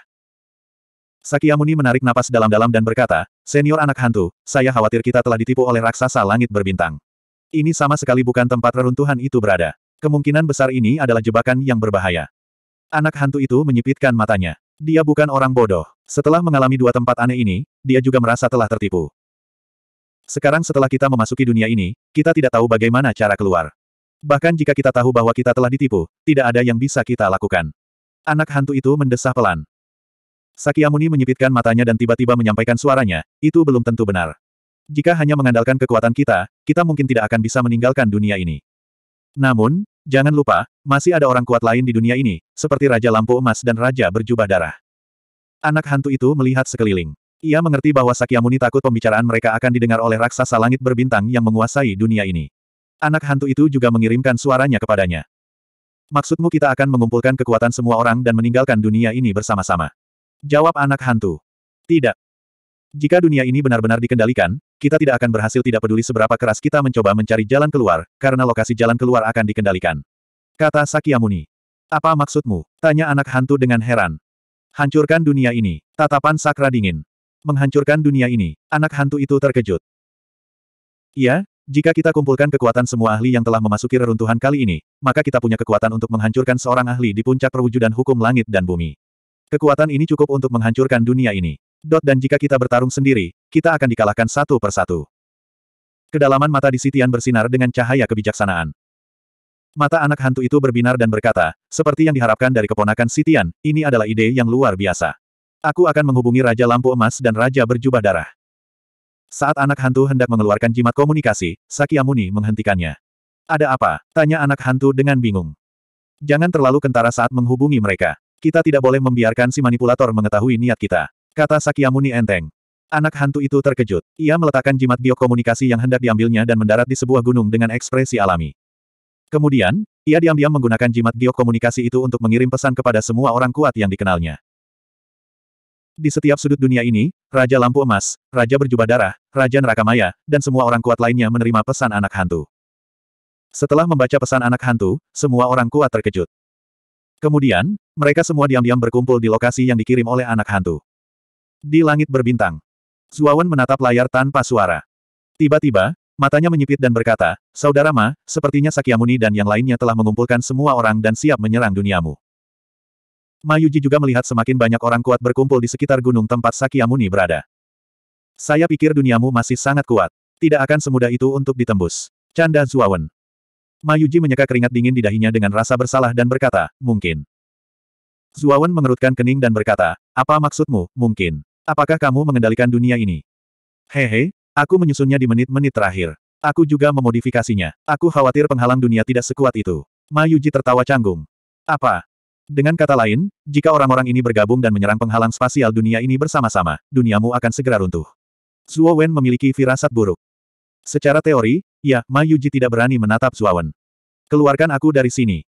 Sakyamuni menarik napas dalam-dalam dan berkata, Senior anak hantu, saya khawatir kita telah ditipu oleh raksasa langit berbintang. Ini sama sekali bukan tempat reruntuhan itu berada. Kemungkinan besar ini adalah jebakan yang berbahaya. Anak hantu itu menyipitkan matanya. Dia bukan orang bodoh. Setelah mengalami dua tempat aneh ini, dia juga merasa telah tertipu. Sekarang setelah kita memasuki dunia ini, kita tidak tahu bagaimana cara keluar. Bahkan jika kita tahu bahwa kita telah ditipu, tidak ada yang bisa kita lakukan. Anak hantu itu mendesah pelan. Sakyamuni menyipitkan matanya dan tiba-tiba menyampaikan suaranya, itu belum tentu benar. Jika hanya mengandalkan kekuatan kita, kita mungkin tidak akan bisa meninggalkan dunia ini. Namun, jangan lupa, masih ada orang kuat lain di dunia ini, seperti Raja Lampu Emas dan Raja Berjubah Darah. Anak hantu itu melihat sekeliling. Ia mengerti bahwa Sakyamuni takut pembicaraan mereka akan didengar oleh raksasa langit berbintang yang menguasai dunia ini. Anak hantu itu juga mengirimkan suaranya kepadanya. Maksudmu kita akan mengumpulkan kekuatan semua orang dan meninggalkan dunia ini bersama-sama? Jawab anak hantu. Tidak. Jika dunia ini benar-benar dikendalikan, kita tidak akan berhasil tidak peduli seberapa keras kita mencoba mencari jalan keluar, karena lokasi jalan keluar akan dikendalikan. Kata Sakyamuni. Apa maksudmu? Tanya anak hantu dengan heran. Hancurkan dunia ini. Tatapan Sakra dingin. Menghancurkan dunia ini, anak hantu itu terkejut. Iya, jika kita kumpulkan kekuatan semua ahli yang telah memasuki reruntuhan kali ini, maka kita punya kekuatan untuk menghancurkan seorang ahli di puncak perwujudan hukum langit dan bumi. Kekuatan ini cukup untuk menghancurkan dunia ini. Dot dan jika kita bertarung sendiri, kita akan dikalahkan satu persatu. Kedalaman mata di Sitian bersinar dengan cahaya kebijaksanaan. Mata anak hantu itu berbinar dan berkata, seperti yang diharapkan dari keponakan Sitian, ini adalah ide yang luar biasa. Aku akan menghubungi Raja Lampu Emas dan Raja Berjubah Darah. Saat anak hantu hendak mengeluarkan jimat komunikasi, Sakyamuni menghentikannya. Ada apa? Tanya anak hantu dengan bingung. Jangan terlalu kentara saat menghubungi mereka. Kita tidak boleh membiarkan si manipulator mengetahui niat kita. Kata Sakyamuni enteng. Anak hantu itu terkejut. Ia meletakkan jimat biokomunikasi yang hendak diambilnya dan mendarat di sebuah gunung dengan ekspresi alami. Kemudian, ia diam-diam menggunakan jimat biokomunikasi itu untuk mengirim pesan kepada semua orang kuat yang dikenalnya. Di setiap sudut dunia ini, Raja Lampu Emas, Raja Berjubah Darah, Raja Neraka Maya, dan semua orang kuat lainnya menerima pesan anak hantu. Setelah membaca pesan anak hantu, semua orang kuat terkejut. Kemudian, mereka semua diam-diam berkumpul di lokasi yang dikirim oleh anak hantu. Di langit berbintang, Zuawan menatap layar tanpa suara. Tiba-tiba, Matanya menyipit dan berkata, Saudara Ma, sepertinya Sakyamuni dan yang lainnya telah mengumpulkan semua orang dan siap menyerang duniamu. Mayuji juga melihat semakin banyak orang kuat berkumpul di sekitar gunung tempat Sakyamuni berada. Saya pikir duniamu masih sangat kuat. Tidak akan semudah itu untuk ditembus. Canda Zuawan. Mayuji menyeka keringat dingin di dahinya dengan rasa bersalah dan berkata, mungkin. Zuawan mengerutkan kening dan berkata, apa maksudmu, mungkin. Apakah kamu mengendalikan dunia ini? Hehe, aku menyusunnya di menit-menit terakhir. Aku juga memodifikasinya. Aku khawatir penghalang dunia tidak sekuat itu. Mayuji tertawa canggung. Apa? Dengan kata lain, jika orang-orang ini bergabung dan menyerang penghalang spasial dunia ini bersama-sama, duniamu akan segera runtuh. Zuo Wen memiliki firasat buruk. Secara teori, ya, Ma Yuji tidak berani menatap Zuo Wen. Keluarkan aku dari sini.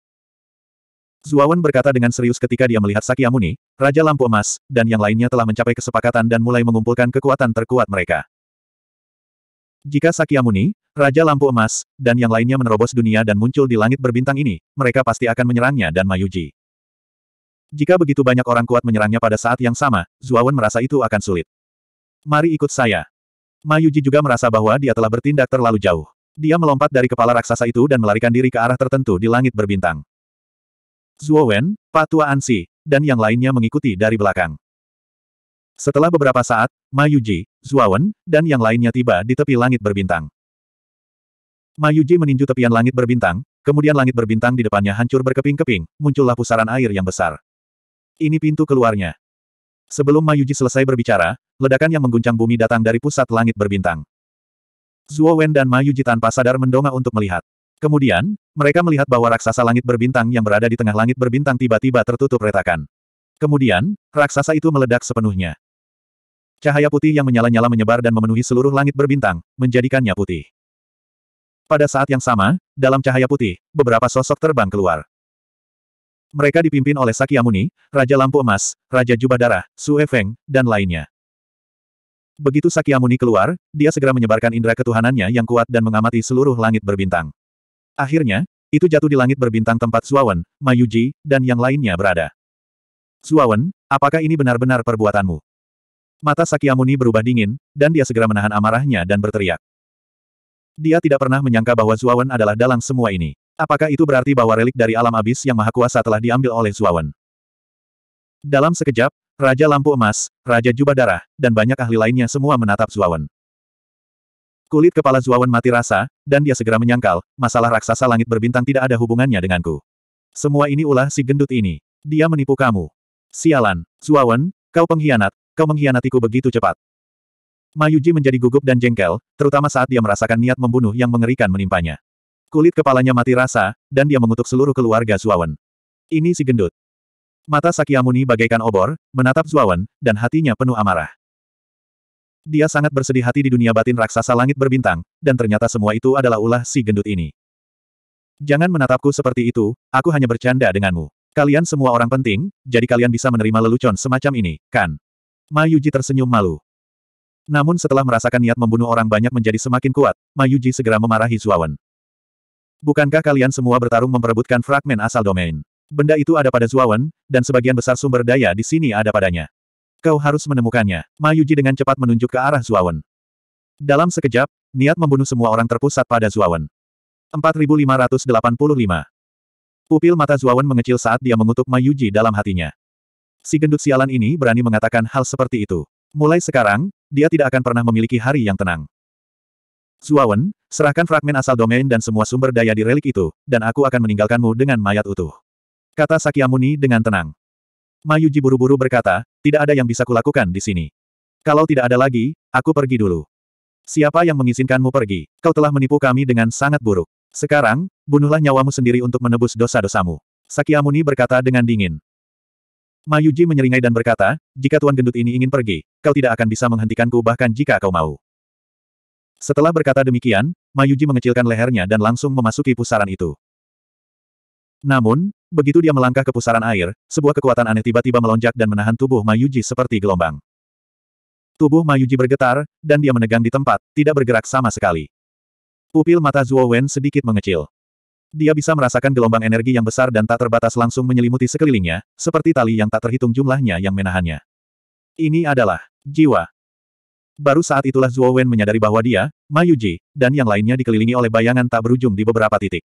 Zuo Wen berkata dengan serius ketika dia melihat Sakyamuni, Raja Lampu Emas, dan yang lainnya telah mencapai kesepakatan dan mulai mengumpulkan kekuatan terkuat mereka. Jika Sakyamuni, Raja Lampu Emas, dan yang lainnya menerobos dunia dan muncul di langit berbintang ini, mereka pasti akan menyerangnya dan Mayuji. Jika begitu banyak orang kuat menyerangnya pada saat yang sama, Zuawan merasa itu akan sulit. Mari ikut saya. Mayuji juga merasa bahwa dia telah bertindak terlalu jauh. Dia melompat dari kepala raksasa itu dan melarikan diri ke arah tertentu di langit berbintang. Zuowen, Tua Ansi, dan yang lainnya mengikuti dari belakang. Setelah beberapa saat, Mayuji, Zuowen, dan yang lainnya tiba di tepi langit berbintang. Mayuji meninju tepian langit berbintang, kemudian langit berbintang di depannya hancur berkeping-keping, muncullah pusaran air yang besar. Ini pintu keluarnya. Sebelum Mayuji selesai berbicara, ledakan yang mengguncang bumi datang dari pusat langit berbintang. Zuo Wen dan Mayuji tanpa sadar mendongak untuk melihat. Kemudian, mereka melihat bahwa raksasa langit berbintang yang berada di tengah langit berbintang tiba-tiba tertutup retakan. Kemudian, raksasa itu meledak sepenuhnya. Cahaya putih yang menyala-nyala menyebar dan memenuhi seluruh langit berbintang, menjadikannya putih. Pada saat yang sama, dalam cahaya putih, beberapa sosok terbang keluar. Mereka dipimpin oleh Sakyamuni, Raja Lampu Emas, Raja Jubah Darah, Sue Feng, dan lainnya. Begitu Sakyamuni keluar, dia segera menyebarkan indera ketuhanannya yang kuat dan mengamati seluruh langit berbintang. Akhirnya, itu jatuh di langit berbintang tempat Suawen, Mayuji, dan yang lainnya berada. Suawen, apakah ini benar-benar perbuatanmu? Mata Sakyamuni berubah dingin, dan dia segera menahan amarahnya dan berteriak. Dia tidak pernah menyangka bahwa Zuawan adalah dalang semua ini. Apakah itu berarti bahwa relik dari alam abis yang maha kuasa telah diambil oleh Zuawan? Dalam sekejap, Raja Lampu Emas, Raja Jubah Darah, dan banyak ahli lainnya semua menatap Zuawan. Kulit kepala Zuawan mati rasa, dan dia segera menyangkal, masalah raksasa langit berbintang tidak ada hubungannya denganku. Semua ini ulah si gendut ini. Dia menipu kamu. Sialan, Zuawan, kau pengkhianat, kau mengkhianatiku begitu cepat. Mayuji menjadi gugup dan jengkel, terutama saat dia merasakan niat membunuh yang mengerikan menimpanya. Kulit kepalanya mati rasa, dan dia mengutuk seluruh keluarga Zuawan. Ini si gendut. Mata Sakyamuni bagaikan obor, menatap Zuawan, dan hatinya penuh amarah. Dia sangat bersedih hati di dunia batin raksasa langit berbintang, dan ternyata semua itu adalah ulah si gendut ini. Jangan menatapku seperti itu, aku hanya bercanda denganmu. Kalian semua orang penting, jadi kalian bisa menerima lelucon semacam ini, kan? Mayuji tersenyum malu. Namun setelah merasakan niat membunuh orang banyak menjadi semakin kuat, Mayuji segera memarahi Zuawan. Bukankah kalian semua bertarung memperebutkan fragmen asal domain? Benda itu ada pada Zuawan, dan sebagian besar sumber daya di sini ada padanya. Kau harus menemukannya. Mayuji dengan cepat menunjuk ke arah Zuawan. Dalam sekejap, niat membunuh semua orang terpusat pada Zuawan. 4585 Pupil mata Zuawan mengecil saat dia mengutuk Mayuji dalam hatinya. Si gendut sialan ini berani mengatakan hal seperti itu. Mulai sekarang, dia tidak akan pernah memiliki hari yang tenang. Suawen, serahkan fragmen asal domain dan semua sumber daya di relik itu, dan aku akan meninggalkanmu dengan mayat utuh. Kata Sakyamuni dengan tenang. Mayuji buru-buru berkata, tidak ada yang bisa kulakukan di sini. Kalau tidak ada lagi, aku pergi dulu. Siapa yang mengizinkanmu pergi? Kau telah menipu kami dengan sangat buruk. Sekarang, bunuhlah nyawamu sendiri untuk menebus dosa-dosamu. Sakyamuni berkata dengan dingin. Mayuji menyeringai dan berkata, jika Tuan Gendut ini ingin pergi, kau tidak akan bisa menghentikanku bahkan jika kau mau. Setelah berkata demikian, Mayuji mengecilkan lehernya dan langsung memasuki pusaran itu. Namun, begitu dia melangkah ke pusaran air, sebuah kekuatan aneh tiba-tiba melonjak dan menahan tubuh Mayuji seperti gelombang. Tubuh Mayuji bergetar, dan dia menegang di tempat, tidak bergerak sama sekali. Pupil mata Zuo Wen sedikit mengecil. Dia bisa merasakan gelombang energi yang besar dan tak terbatas langsung menyelimuti sekelilingnya, seperti tali yang tak terhitung jumlahnya yang menahannya. Ini adalah jiwa Baru saat itulah Zuo Wen menyadari bahwa dia, Ma Yuji, dan yang lainnya dikelilingi oleh bayangan tak berujung di beberapa titik.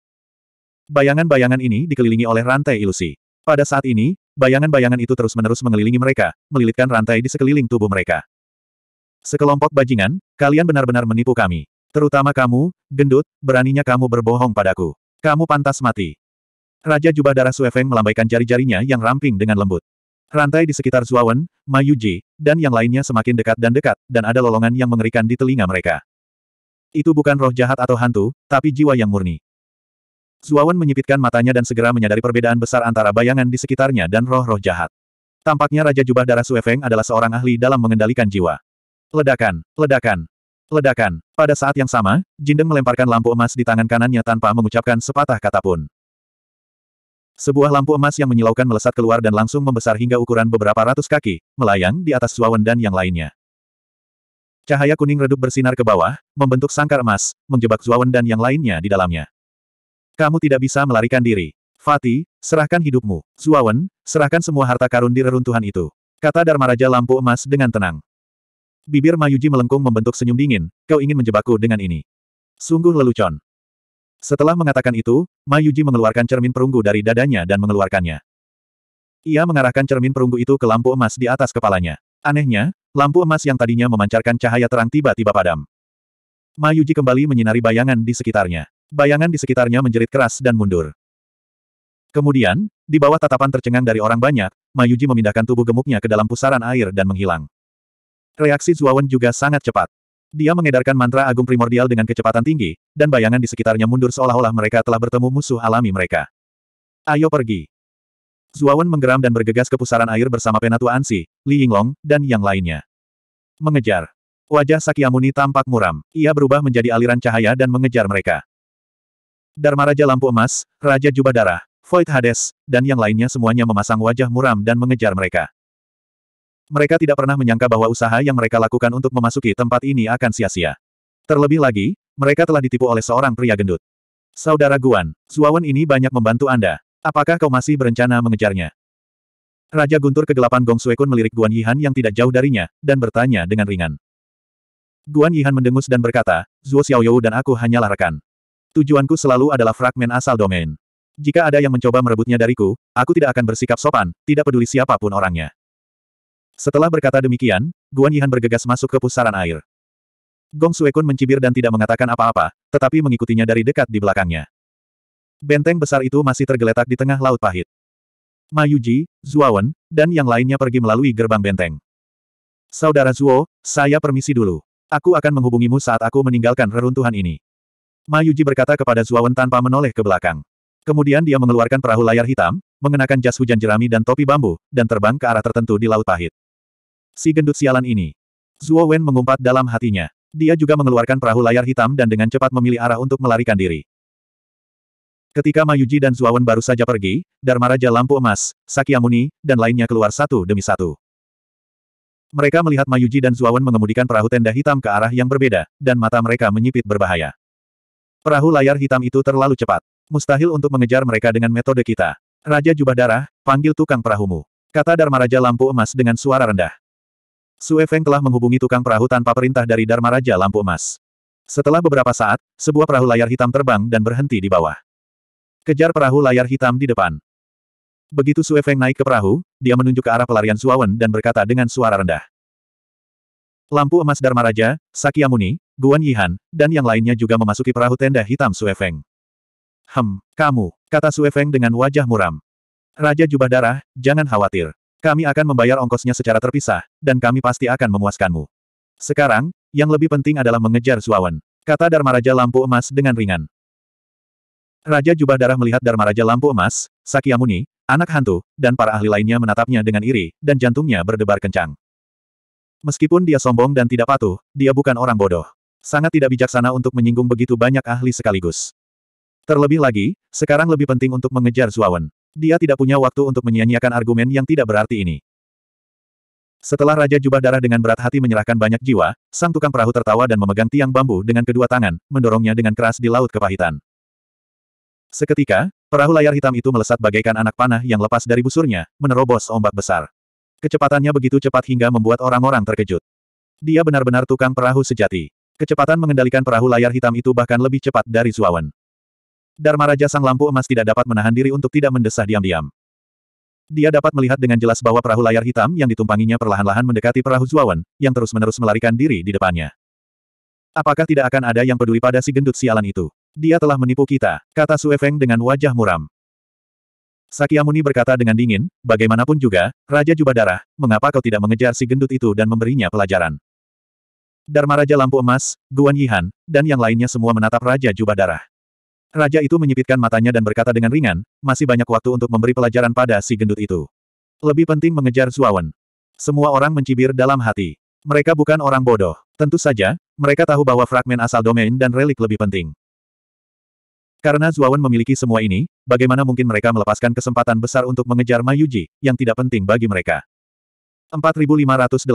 Bayangan-bayangan ini dikelilingi oleh rantai ilusi. Pada saat ini, bayangan-bayangan itu terus-menerus mengelilingi mereka, melilitkan rantai di sekeliling tubuh mereka. Sekelompok bajingan, kalian benar-benar menipu kami. Terutama kamu, gendut, beraninya kamu berbohong padaku. Kamu pantas mati. Raja Jubah Darah Suefeng melambaikan jari-jarinya yang ramping dengan lembut. Rantai di sekitar Zuawan, Mayuji, dan yang lainnya semakin dekat dan dekat, dan ada lolongan yang mengerikan di telinga mereka. Itu bukan roh jahat atau hantu, tapi jiwa yang murni. Zuawan menyipitkan matanya dan segera menyadari perbedaan besar antara bayangan di sekitarnya dan roh-roh jahat. Tampaknya Raja Jubah Darah Suefeng adalah seorang ahli dalam mengendalikan jiwa. Ledakan, ledakan, ledakan. Pada saat yang sama, Jindeng melemparkan lampu emas di tangan kanannya tanpa mengucapkan sepatah kata pun. Sebuah lampu emas yang menyilaukan melesat keluar dan langsung membesar hingga ukuran beberapa ratus kaki, melayang di atas suawan dan yang lainnya. Cahaya kuning redup bersinar ke bawah, membentuk sangkar emas, menjebak suawan dan yang lainnya di dalamnya. Kamu tidak bisa melarikan diri. Fatih, serahkan hidupmu. Zuawan, serahkan semua harta karun di reruntuhan itu. Kata Dharma Raja Lampu Emas dengan tenang. Bibir Mayuji melengkung membentuk senyum dingin, kau ingin menjebakku dengan ini. Sungguh lelucon. Setelah mengatakan itu, Mayuji mengeluarkan cermin perunggu dari dadanya dan mengeluarkannya. Ia mengarahkan cermin perunggu itu ke lampu emas di atas kepalanya. Anehnya, lampu emas yang tadinya memancarkan cahaya terang tiba-tiba padam. Mayuji kembali menyinari bayangan di sekitarnya. Bayangan di sekitarnya menjerit keras dan mundur. Kemudian, di bawah tatapan tercengang dari orang banyak, Mayuji memindahkan tubuh gemuknya ke dalam pusaran air dan menghilang. Reaksi Zuawan juga sangat cepat. Dia mengedarkan mantra agung primordial dengan kecepatan tinggi, dan bayangan di sekitarnya mundur seolah-olah mereka telah bertemu musuh alami mereka. Ayo pergi. Zuawan menggeram dan bergegas ke pusaran air bersama Penatua Ansi, Li Yinglong, dan yang lainnya. Mengejar. Wajah Sakyamuni tampak muram. Ia berubah menjadi aliran cahaya dan mengejar mereka. Dharma Raja Lampu Emas, Raja Jubah Darah, Void Hades, dan yang lainnya semuanya memasang wajah muram dan mengejar mereka. Mereka tidak pernah menyangka bahwa usaha yang mereka lakukan untuk memasuki tempat ini akan sia-sia. Terlebih lagi, mereka telah ditipu oleh seorang pria gendut. Saudara Guan, Zuawan ini banyak membantu Anda. Apakah kau masih berencana mengejarnya? Raja Guntur kegelapan Gong Suekun melirik Guan Yihan yang tidak jauh darinya, dan bertanya dengan ringan. Guan Yihan mendengus dan berkata, Zuo Xiaoyou dan aku hanyalah rekan. Tujuanku selalu adalah fragmen asal domain. Jika ada yang mencoba merebutnya dariku, aku tidak akan bersikap sopan, tidak peduli siapapun orangnya. Setelah berkata demikian, Guan Yihan bergegas masuk ke pusaran air. Gong Suekun mencibir dan tidak mengatakan apa-apa, tetapi mengikutinya dari dekat di belakangnya. Benteng besar itu masih tergeletak di tengah laut pahit. Ma Yuji, Zuawan, dan yang lainnya pergi melalui gerbang benteng. Saudara Zuo, saya permisi dulu. Aku akan menghubungimu saat aku meninggalkan reruntuhan ini. Ma Yuji berkata kepada Zuawan tanpa menoleh ke belakang. Kemudian dia mengeluarkan perahu layar hitam, mengenakan jas hujan jerami dan topi bambu, dan terbang ke arah tertentu di Laut Pahit. Si gendut sialan ini. Zuo Wen mengumpat dalam hatinya. Dia juga mengeluarkan perahu layar hitam dan dengan cepat memilih arah untuk melarikan diri. Ketika Mayuji dan Zuawan baru saja pergi, Dharmaraja Lampu Emas, Sakyamuni, dan lainnya keluar satu demi satu. Mereka melihat Mayuji dan Zuawan mengemudikan perahu tenda hitam ke arah yang berbeda, dan mata mereka menyipit berbahaya. Perahu layar hitam itu terlalu cepat. Mustahil untuk mengejar mereka dengan metode kita. Raja Jubah Darah, panggil tukang perahumu. Kata Dharmaraja Lampu Emas dengan suara rendah. Sue Feng telah menghubungi tukang perahu tanpa perintah dari Dharma Raja Lampu Emas. Setelah beberapa saat, sebuah perahu layar hitam terbang dan berhenti di bawah. Kejar perahu layar hitam di depan. Begitu Sue Feng naik ke perahu, dia menunjuk ke arah pelarian Suawen dan berkata dengan suara rendah. Lampu emas Dharma Raja, Sakyamuni, Guan Yihan, dan yang lainnya juga memasuki perahu tenda hitam Sue Feng. Hem, kamu, kata Sue Feng dengan wajah muram. Raja Jubah Darah, jangan khawatir. Kami akan membayar ongkosnya secara terpisah, dan kami pasti akan memuaskanmu. Sekarang, yang lebih penting adalah mengejar Suawan, kata Dharma Raja Lampu Emas dengan ringan. Raja Jubah Darah melihat Raja Lampu Emas, Sakyamuni, anak hantu, dan para ahli lainnya menatapnya dengan iri, dan jantungnya berdebar kencang. Meskipun dia sombong dan tidak patuh, dia bukan orang bodoh. Sangat tidak bijaksana untuk menyinggung begitu banyak ahli sekaligus. Terlebih lagi, sekarang lebih penting untuk mengejar Zuawan. Dia tidak punya waktu untuk menyia-nyiakan argumen yang tidak berarti ini. Setelah Raja Jubah Darah dengan berat hati menyerahkan banyak jiwa, sang tukang perahu tertawa dan memegang tiang bambu dengan kedua tangan, mendorongnya dengan keras di laut kepahitan. Seketika, perahu layar hitam itu melesat bagaikan anak panah yang lepas dari busurnya, menerobos ombak besar. Kecepatannya begitu cepat hingga membuat orang-orang terkejut. Dia benar-benar tukang perahu sejati. Kecepatan mengendalikan perahu layar hitam itu bahkan lebih cepat dari Zuawan. Dharma Raja Sang Lampu Emas tidak dapat menahan diri untuk tidak mendesah diam-diam. Dia dapat melihat dengan jelas bahwa perahu layar hitam yang ditumpanginya perlahan-lahan mendekati perahu Zuawan, yang terus-menerus melarikan diri di depannya. Apakah tidak akan ada yang peduli pada si gendut sialan itu? Dia telah menipu kita, kata Sue Feng dengan wajah muram. Sakyamuni berkata dengan dingin, bagaimanapun juga, Raja Jubah Darah, mengapa kau tidak mengejar si gendut itu dan memberinya pelajaran? Dharma Raja Lampu Emas, Guan Yihan, dan yang lainnya semua menatap Raja Jubah Darah. Raja itu menyipitkan matanya dan berkata dengan ringan, masih banyak waktu untuk memberi pelajaran pada si gendut itu. Lebih penting mengejar Zuawan. Semua orang mencibir dalam hati. Mereka bukan orang bodoh. Tentu saja, mereka tahu bahwa fragmen asal domain dan relik lebih penting. Karena Zuawan memiliki semua ini, bagaimana mungkin mereka melepaskan kesempatan besar untuk mengejar Mayuji, yang tidak penting bagi mereka. 4586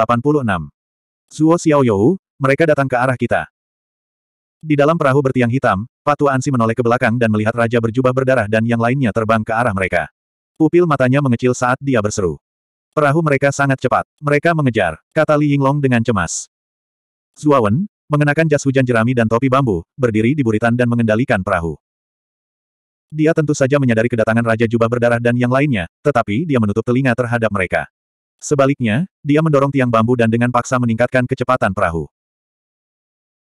Zuo Xiaoyou, mereka datang ke arah kita. Di dalam perahu bertiang hitam, Patu Ansi menoleh ke belakang dan melihat raja berjubah berdarah dan yang lainnya terbang ke arah mereka. Pupil matanya mengecil saat dia berseru. Perahu mereka sangat cepat. Mereka mengejar, kata Li Yinglong dengan cemas. Zuawan, mengenakan jas hujan jerami dan topi bambu, berdiri di buritan dan mengendalikan perahu. Dia tentu saja menyadari kedatangan Raja Jubah Berdarah dan yang lainnya, tetapi dia menutup telinga terhadap mereka. Sebaliknya, dia mendorong tiang bambu dan dengan paksa meningkatkan kecepatan perahu.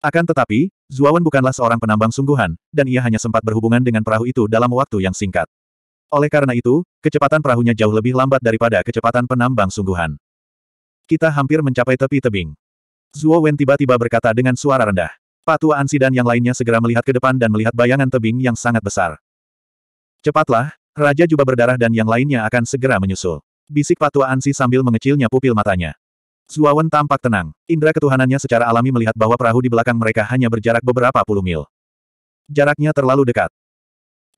Akan tetapi, Zuawan bukanlah seorang penambang sungguhan, dan ia hanya sempat berhubungan dengan perahu itu dalam waktu yang singkat. Oleh karena itu, kecepatan perahunya jauh lebih lambat daripada kecepatan penambang sungguhan. Kita hampir mencapai tepi tebing. Zuo Wen tiba-tiba berkata dengan suara rendah. Patua Ansi dan yang lainnya segera melihat ke depan dan melihat bayangan tebing yang sangat besar. Cepatlah, Raja Jubah Berdarah dan yang lainnya akan segera menyusul. Bisik Patua Ansi sambil mengecilnya pupil matanya. Suawan tampak tenang. Indra ketuhanannya secara alami melihat bahwa perahu di belakang mereka hanya berjarak beberapa puluh mil. Jaraknya terlalu dekat.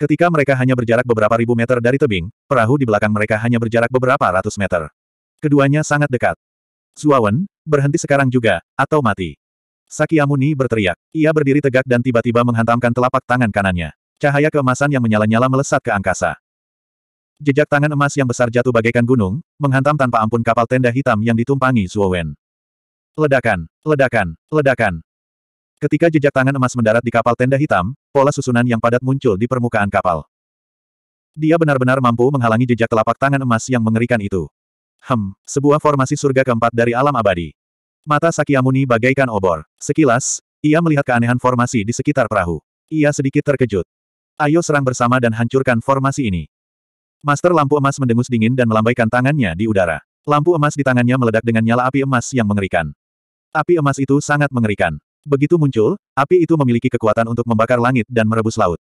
Ketika mereka hanya berjarak beberapa ribu meter dari tebing, perahu di belakang mereka hanya berjarak beberapa ratus meter. Keduanya sangat dekat. Suawan, berhenti sekarang juga, atau mati. Sakyamuni berteriak. Ia berdiri tegak dan tiba-tiba menghantamkan telapak tangan kanannya. Cahaya keemasan yang menyala-nyala melesat ke angkasa. Jejak tangan emas yang besar jatuh bagaikan gunung, menghantam tanpa ampun kapal tenda hitam yang ditumpangi Wen. Ledakan, ledakan, ledakan. Ketika jejak tangan emas mendarat di kapal tenda hitam, pola susunan yang padat muncul di permukaan kapal. Dia benar-benar mampu menghalangi jejak telapak tangan emas yang mengerikan itu. Hem, sebuah formasi surga keempat dari alam abadi. Mata Sakyamuni bagaikan obor. Sekilas, ia melihat keanehan formasi di sekitar perahu. Ia sedikit terkejut. Ayo serang bersama dan hancurkan formasi ini. Master lampu emas mendengus dingin dan melambaikan tangannya di udara. Lampu emas di tangannya meledak dengan nyala api emas yang mengerikan. Api emas itu sangat mengerikan. Begitu muncul, api itu memiliki kekuatan untuk membakar langit dan merebus laut.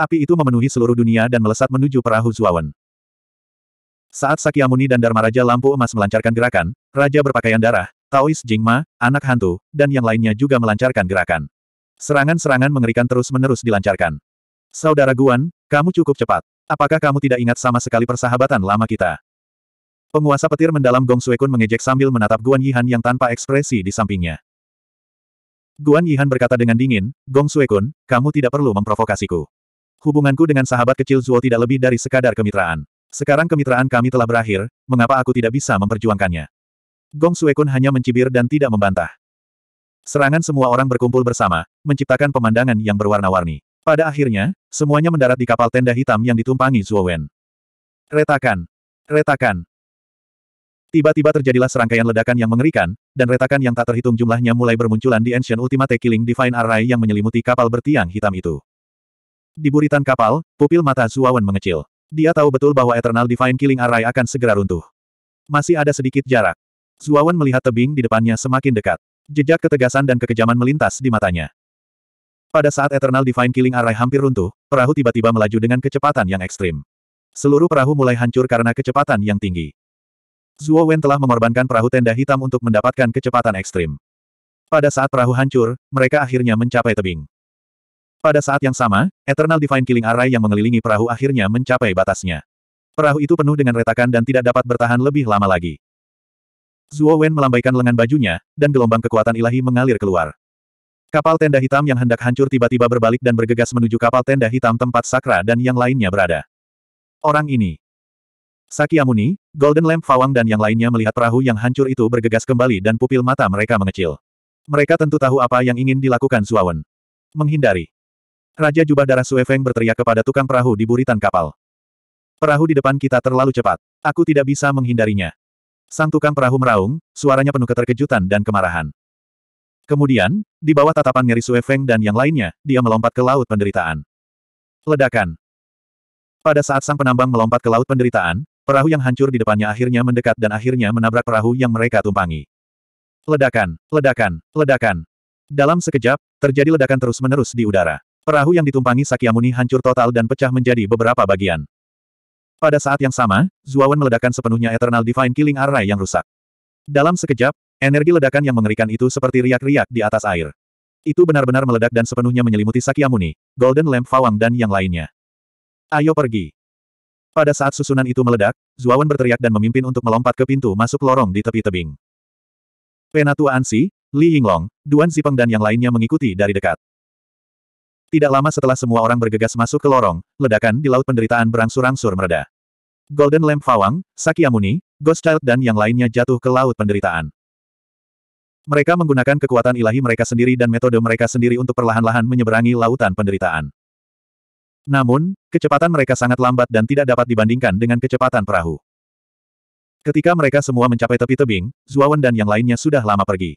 Api itu memenuhi seluruh dunia dan melesat menuju perahu Zuawan. Saat Sakyamuni dan Dharma Raja lampu emas melancarkan gerakan, Raja berpakaian darah, Taois Jingma, anak hantu, dan yang lainnya juga melancarkan gerakan. Serangan-serangan mengerikan terus-menerus dilancarkan. Saudara Guan, kamu cukup cepat. Apakah kamu tidak ingat sama sekali persahabatan lama kita? Penguasa petir mendalam Gong Suekun mengejek sambil menatap Guan Yihan yang tanpa ekspresi di sampingnya. Guan Yihan berkata dengan dingin, Gong Suekun, kamu tidak perlu memprovokasiku. Hubunganku dengan sahabat kecil Zuo tidak lebih dari sekadar kemitraan. Sekarang kemitraan kami telah berakhir, mengapa aku tidak bisa memperjuangkannya? Gong Suekun hanya mencibir dan tidak membantah. Serangan semua orang berkumpul bersama, menciptakan pemandangan yang berwarna-warni. Pada akhirnya, semuanya mendarat di kapal tenda hitam yang ditumpangi Zuo Wen. Retakan! Retakan! Tiba-tiba terjadilah serangkaian ledakan yang mengerikan, dan retakan yang tak terhitung jumlahnya mulai bermunculan di Ancient Ultimate Killing Divine Array yang menyelimuti kapal bertiang hitam itu. Di buritan kapal, pupil mata Zuawan mengecil. Dia tahu betul bahwa Eternal Divine Killing Array akan segera runtuh. Masih ada sedikit jarak. Zuawan melihat tebing di depannya semakin dekat. Jejak ketegasan dan kekejaman melintas di matanya. Pada saat Eternal Divine Killing Array hampir runtuh, perahu tiba-tiba melaju dengan kecepatan yang ekstrim. Seluruh perahu mulai hancur karena kecepatan yang tinggi. Zuo Wen telah mengorbankan perahu tenda hitam untuk mendapatkan kecepatan ekstrim. Pada saat perahu hancur, mereka akhirnya mencapai tebing. Pada saat yang sama, Eternal Divine Killing Array yang mengelilingi perahu akhirnya mencapai batasnya. Perahu itu penuh dengan retakan dan tidak dapat bertahan lebih lama lagi. Zuo Wen melambaikan lengan bajunya, dan gelombang kekuatan ilahi mengalir keluar. Kapal tenda hitam yang hendak hancur tiba-tiba berbalik dan bergegas menuju kapal tenda hitam tempat Sakra dan yang lainnya berada. Orang ini. Sakyamuni, Golden Lamp Fawang dan yang lainnya melihat perahu yang hancur itu bergegas kembali dan pupil mata mereka mengecil. Mereka tentu tahu apa yang ingin dilakukan Suawen. Menghindari. Raja Jubah Darah Suefeng berteriak kepada tukang perahu di buritan kapal. Perahu di depan kita terlalu cepat. Aku tidak bisa menghindarinya. Sang tukang perahu meraung, suaranya penuh keterkejutan dan kemarahan. Kemudian, di bawah tatapan Ngeri Sue Feng dan yang lainnya, dia melompat ke Laut Penderitaan. Ledakan. Pada saat sang penambang melompat ke Laut Penderitaan, perahu yang hancur di depannya akhirnya mendekat dan akhirnya menabrak perahu yang mereka tumpangi. Ledakan, ledakan, ledakan. Dalam sekejap, terjadi ledakan terus-menerus di udara. Perahu yang ditumpangi Sakyamuni hancur total dan pecah menjadi beberapa bagian. Pada saat yang sama, Zuawan meledakkan sepenuhnya Eternal Divine Killing Array yang rusak. Dalam sekejap, Energi ledakan yang mengerikan itu seperti riak-riak di atas air. Itu benar-benar meledak dan sepenuhnya menyelimuti Sakyamuni, Golden Lamp Fawang dan yang lainnya. Ayo pergi. Pada saat susunan itu meledak, Zuawan berteriak dan memimpin untuk melompat ke pintu masuk lorong di tepi tebing. Penatua Ansi, Li Yinglong, Duan Zipeng dan yang lainnya mengikuti dari dekat. Tidak lama setelah semua orang bergegas masuk ke lorong, ledakan di laut penderitaan berangsur-angsur mereda. Golden Lamp Fawang, Sakyamuni, Ghost Child dan yang lainnya jatuh ke laut penderitaan. Mereka menggunakan kekuatan ilahi mereka sendiri dan metode mereka sendiri untuk perlahan-lahan menyeberangi lautan penderitaan. Namun, kecepatan mereka sangat lambat dan tidak dapat dibandingkan dengan kecepatan perahu. Ketika mereka semua mencapai tepi tebing, Zuawan dan yang lainnya sudah lama pergi.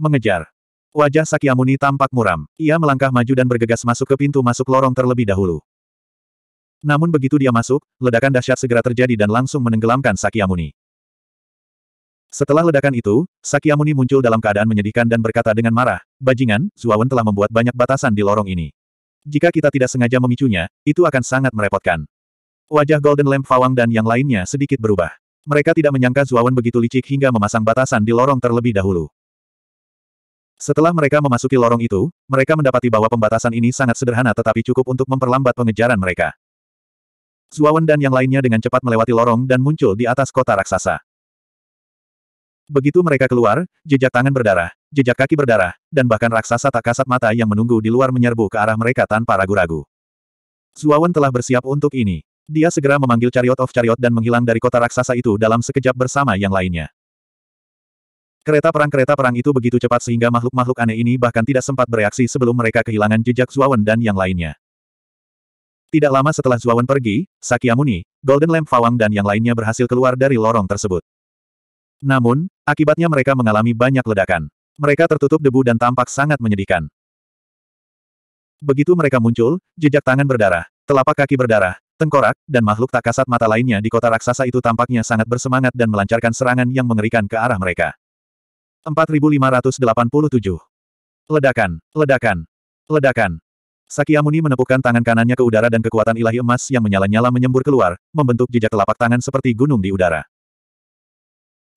Mengejar. Wajah Sakyamuni tampak muram. Ia melangkah maju dan bergegas masuk ke pintu masuk lorong terlebih dahulu. Namun begitu dia masuk, ledakan dahsyat segera terjadi dan langsung menenggelamkan Sakyamuni. Setelah ledakan itu, Sakyamuni muncul dalam keadaan menyedihkan dan berkata dengan marah, Bajingan, Zuawan telah membuat banyak batasan di lorong ini. Jika kita tidak sengaja memicunya, itu akan sangat merepotkan. Wajah Golden Lamp Fawang dan yang lainnya sedikit berubah. Mereka tidak menyangka Zuawan begitu licik hingga memasang batasan di lorong terlebih dahulu. Setelah mereka memasuki lorong itu, mereka mendapati bahwa pembatasan ini sangat sederhana tetapi cukup untuk memperlambat pengejaran mereka. Zuawan dan yang lainnya dengan cepat melewati lorong dan muncul di atas kota raksasa. Begitu mereka keluar, jejak tangan berdarah, jejak kaki berdarah, dan bahkan raksasa tak kasat mata yang menunggu di luar menyerbu ke arah mereka tanpa ragu-ragu. Zuawan telah bersiap untuk ini. Dia segera memanggil Chariot of Chariot dan menghilang dari kota raksasa itu dalam sekejap bersama yang lainnya. Kereta perang-kereta perang itu begitu cepat sehingga makhluk-makhluk aneh ini bahkan tidak sempat bereaksi sebelum mereka kehilangan jejak Zuawan dan yang lainnya. Tidak lama setelah Zuawan pergi, Sakyamuni, Golden Lamp Fawang dan yang lainnya berhasil keluar dari lorong tersebut. Namun, Akibatnya mereka mengalami banyak ledakan. Mereka tertutup debu dan tampak sangat menyedihkan. Begitu mereka muncul, jejak tangan berdarah, telapak kaki berdarah, tengkorak, dan makhluk tak kasat mata lainnya di kota raksasa itu tampaknya sangat bersemangat dan melancarkan serangan yang mengerikan ke arah mereka. 4587. Ledakan, ledakan, ledakan. Sakyamuni menepukkan tangan kanannya ke udara dan kekuatan ilahi emas yang menyala-nyala menyembur keluar, membentuk jejak telapak tangan seperti gunung di udara.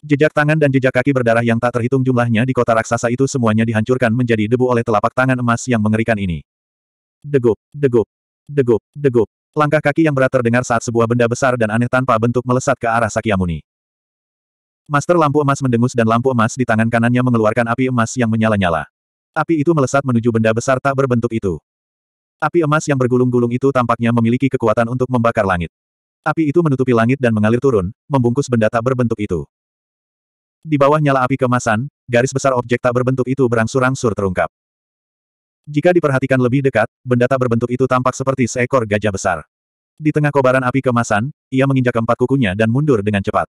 Jejak tangan dan jejak kaki berdarah yang tak terhitung jumlahnya di kota raksasa itu semuanya dihancurkan menjadi debu oleh telapak tangan emas yang mengerikan ini. Degup, degup, degup, degup. Langkah kaki yang berat terdengar saat sebuah benda besar dan aneh tanpa bentuk melesat ke arah Sakyamuni. Master lampu emas mendengus dan lampu emas di tangan kanannya mengeluarkan api emas yang menyala-nyala. Api itu melesat menuju benda besar tak berbentuk itu. Api emas yang bergulung-gulung itu tampaknya memiliki kekuatan untuk membakar langit. Api itu menutupi langit dan mengalir turun, membungkus benda tak berbentuk itu. Di bawah nyala api kemasan, garis besar objek tak berbentuk itu berangsur-angsur terungkap. Jika diperhatikan lebih dekat, benda tak berbentuk itu tampak seperti seekor gajah besar. Di tengah kobaran api kemasan, ia menginjak empat kukunya dan mundur dengan cepat.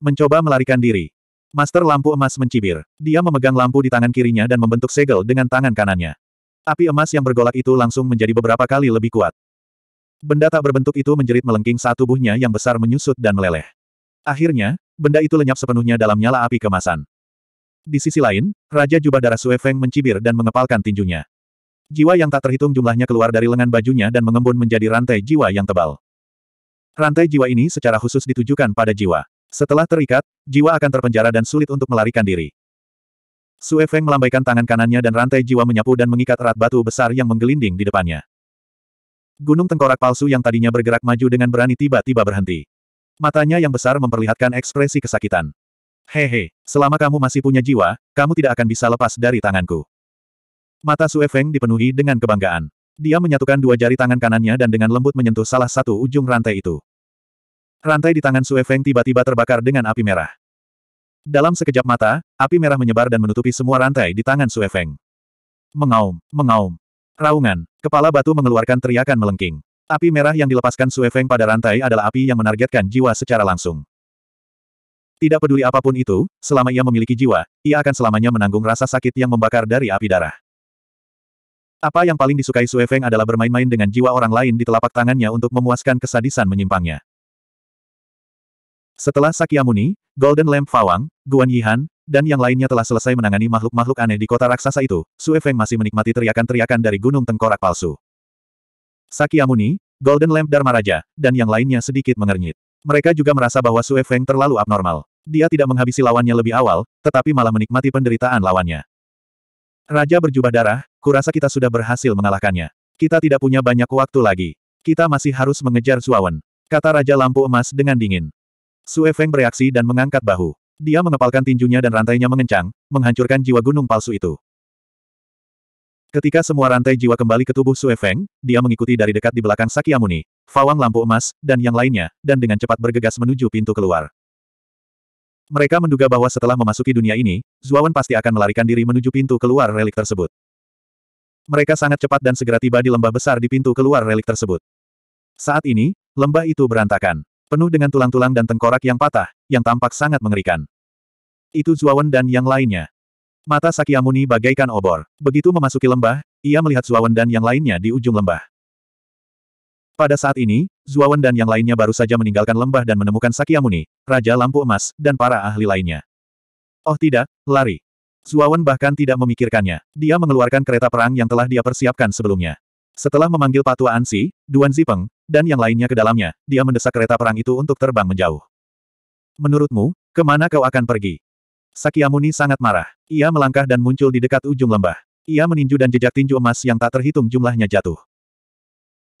Mencoba melarikan diri. Master lampu emas mencibir. Dia memegang lampu di tangan kirinya dan membentuk segel dengan tangan kanannya. Api emas yang bergolak itu langsung menjadi beberapa kali lebih kuat. Benda tak berbentuk itu menjerit melengking saat tubuhnya yang besar menyusut dan meleleh. Akhirnya, benda itu lenyap sepenuhnya dalam nyala api kemasan. Di sisi lain, Raja Jubah Darah Sue Feng mencibir dan mengepalkan tinjunya. Jiwa yang tak terhitung jumlahnya keluar dari lengan bajunya dan mengembun menjadi rantai jiwa yang tebal. Rantai jiwa ini secara khusus ditujukan pada jiwa. Setelah terikat, jiwa akan terpenjara dan sulit untuk melarikan diri. Sue Feng melambaikan tangan kanannya dan rantai jiwa menyapu dan mengikat erat batu besar yang menggelinding di depannya. Gunung tengkorak palsu yang tadinya bergerak maju dengan berani tiba-tiba berhenti. Matanya yang besar memperlihatkan ekspresi kesakitan. Hehe, selama kamu masih punya jiwa, kamu tidak akan bisa lepas dari tanganku. Mata Sue Feng dipenuhi dengan kebanggaan. Dia menyatukan dua jari tangan kanannya dan dengan lembut menyentuh salah satu ujung rantai itu. Rantai di tangan Sue Feng tiba-tiba terbakar dengan api merah. Dalam sekejap mata, api merah menyebar dan menutupi semua rantai di tangan Sue Feng. Mengaum, mengaum. Raungan, kepala batu mengeluarkan teriakan melengking. Api merah yang dilepaskan Sue Feng pada rantai adalah api yang menargetkan jiwa secara langsung. Tidak peduli apapun itu, selama ia memiliki jiwa, ia akan selamanya menanggung rasa sakit yang membakar dari api darah. Apa yang paling disukai Sue Feng adalah bermain-main dengan jiwa orang lain di telapak tangannya untuk memuaskan kesadisan menyimpangnya. Setelah Sakyamuni, Golden Lamp Fawang, Guan Yihan, dan yang lainnya telah selesai menangani makhluk-makhluk aneh di kota raksasa itu, Sue Feng masih menikmati teriakan-teriakan dari gunung tengkorak palsu. Sakyamuni, Golden Lamp Dharma Raja, dan yang lainnya sedikit mengernyit. Mereka juga merasa bahwa Sue Feng terlalu abnormal. Dia tidak menghabisi lawannya lebih awal, tetapi malah menikmati penderitaan lawannya. Raja berjubah darah, kurasa kita sudah berhasil mengalahkannya. Kita tidak punya banyak waktu lagi. Kita masih harus mengejar Suawen. Kata Raja Lampu Emas dengan dingin. Sue Feng bereaksi dan mengangkat bahu. Dia mengepalkan tinjunya dan rantainya mengencang, menghancurkan jiwa gunung palsu itu. Ketika semua rantai jiwa kembali ke tubuh Sue Feng, dia mengikuti dari dekat di belakang Sakyamuni, Fawang Lampu Emas, dan yang lainnya, dan dengan cepat bergegas menuju pintu keluar. Mereka menduga bahwa setelah memasuki dunia ini, Zuawan pasti akan melarikan diri menuju pintu keluar relik tersebut. Mereka sangat cepat dan segera tiba di lembah besar di pintu keluar relik tersebut. Saat ini, lembah itu berantakan. Penuh dengan tulang-tulang dan tengkorak yang patah, yang tampak sangat mengerikan. Itu Zuawan dan yang lainnya. Mata Sakyamuni bagaikan obor. Begitu memasuki lembah, ia melihat Zuawan dan yang lainnya di ujung lembah. Pada saat ini, Zuawan dan yang lainnya baru saja meninggalkan lembah dan menemukan Sakyamuni, Raja Lampu Emas, dan para ahli lainnya. Oh tidak, lari. Zuawan bahkan tidak memikirkannya. Dia mengeluarkan kereta perang yang telah dia persiapkan sebelumnya. Setelah memanggil Patua Ansi, Duan Zipeng, dan yang lainnya ke dalamnya, dia mendesak kereta perang itu untuk terbang menjauh. Menurutmu, kemana kau akan pergi? Sakyamuni sangat marah. Ia melangkah dan muncul di dekat ujung lembah. Ia meninju dan jejak tinju emas yang tak terhitung jumlahnya jatuh.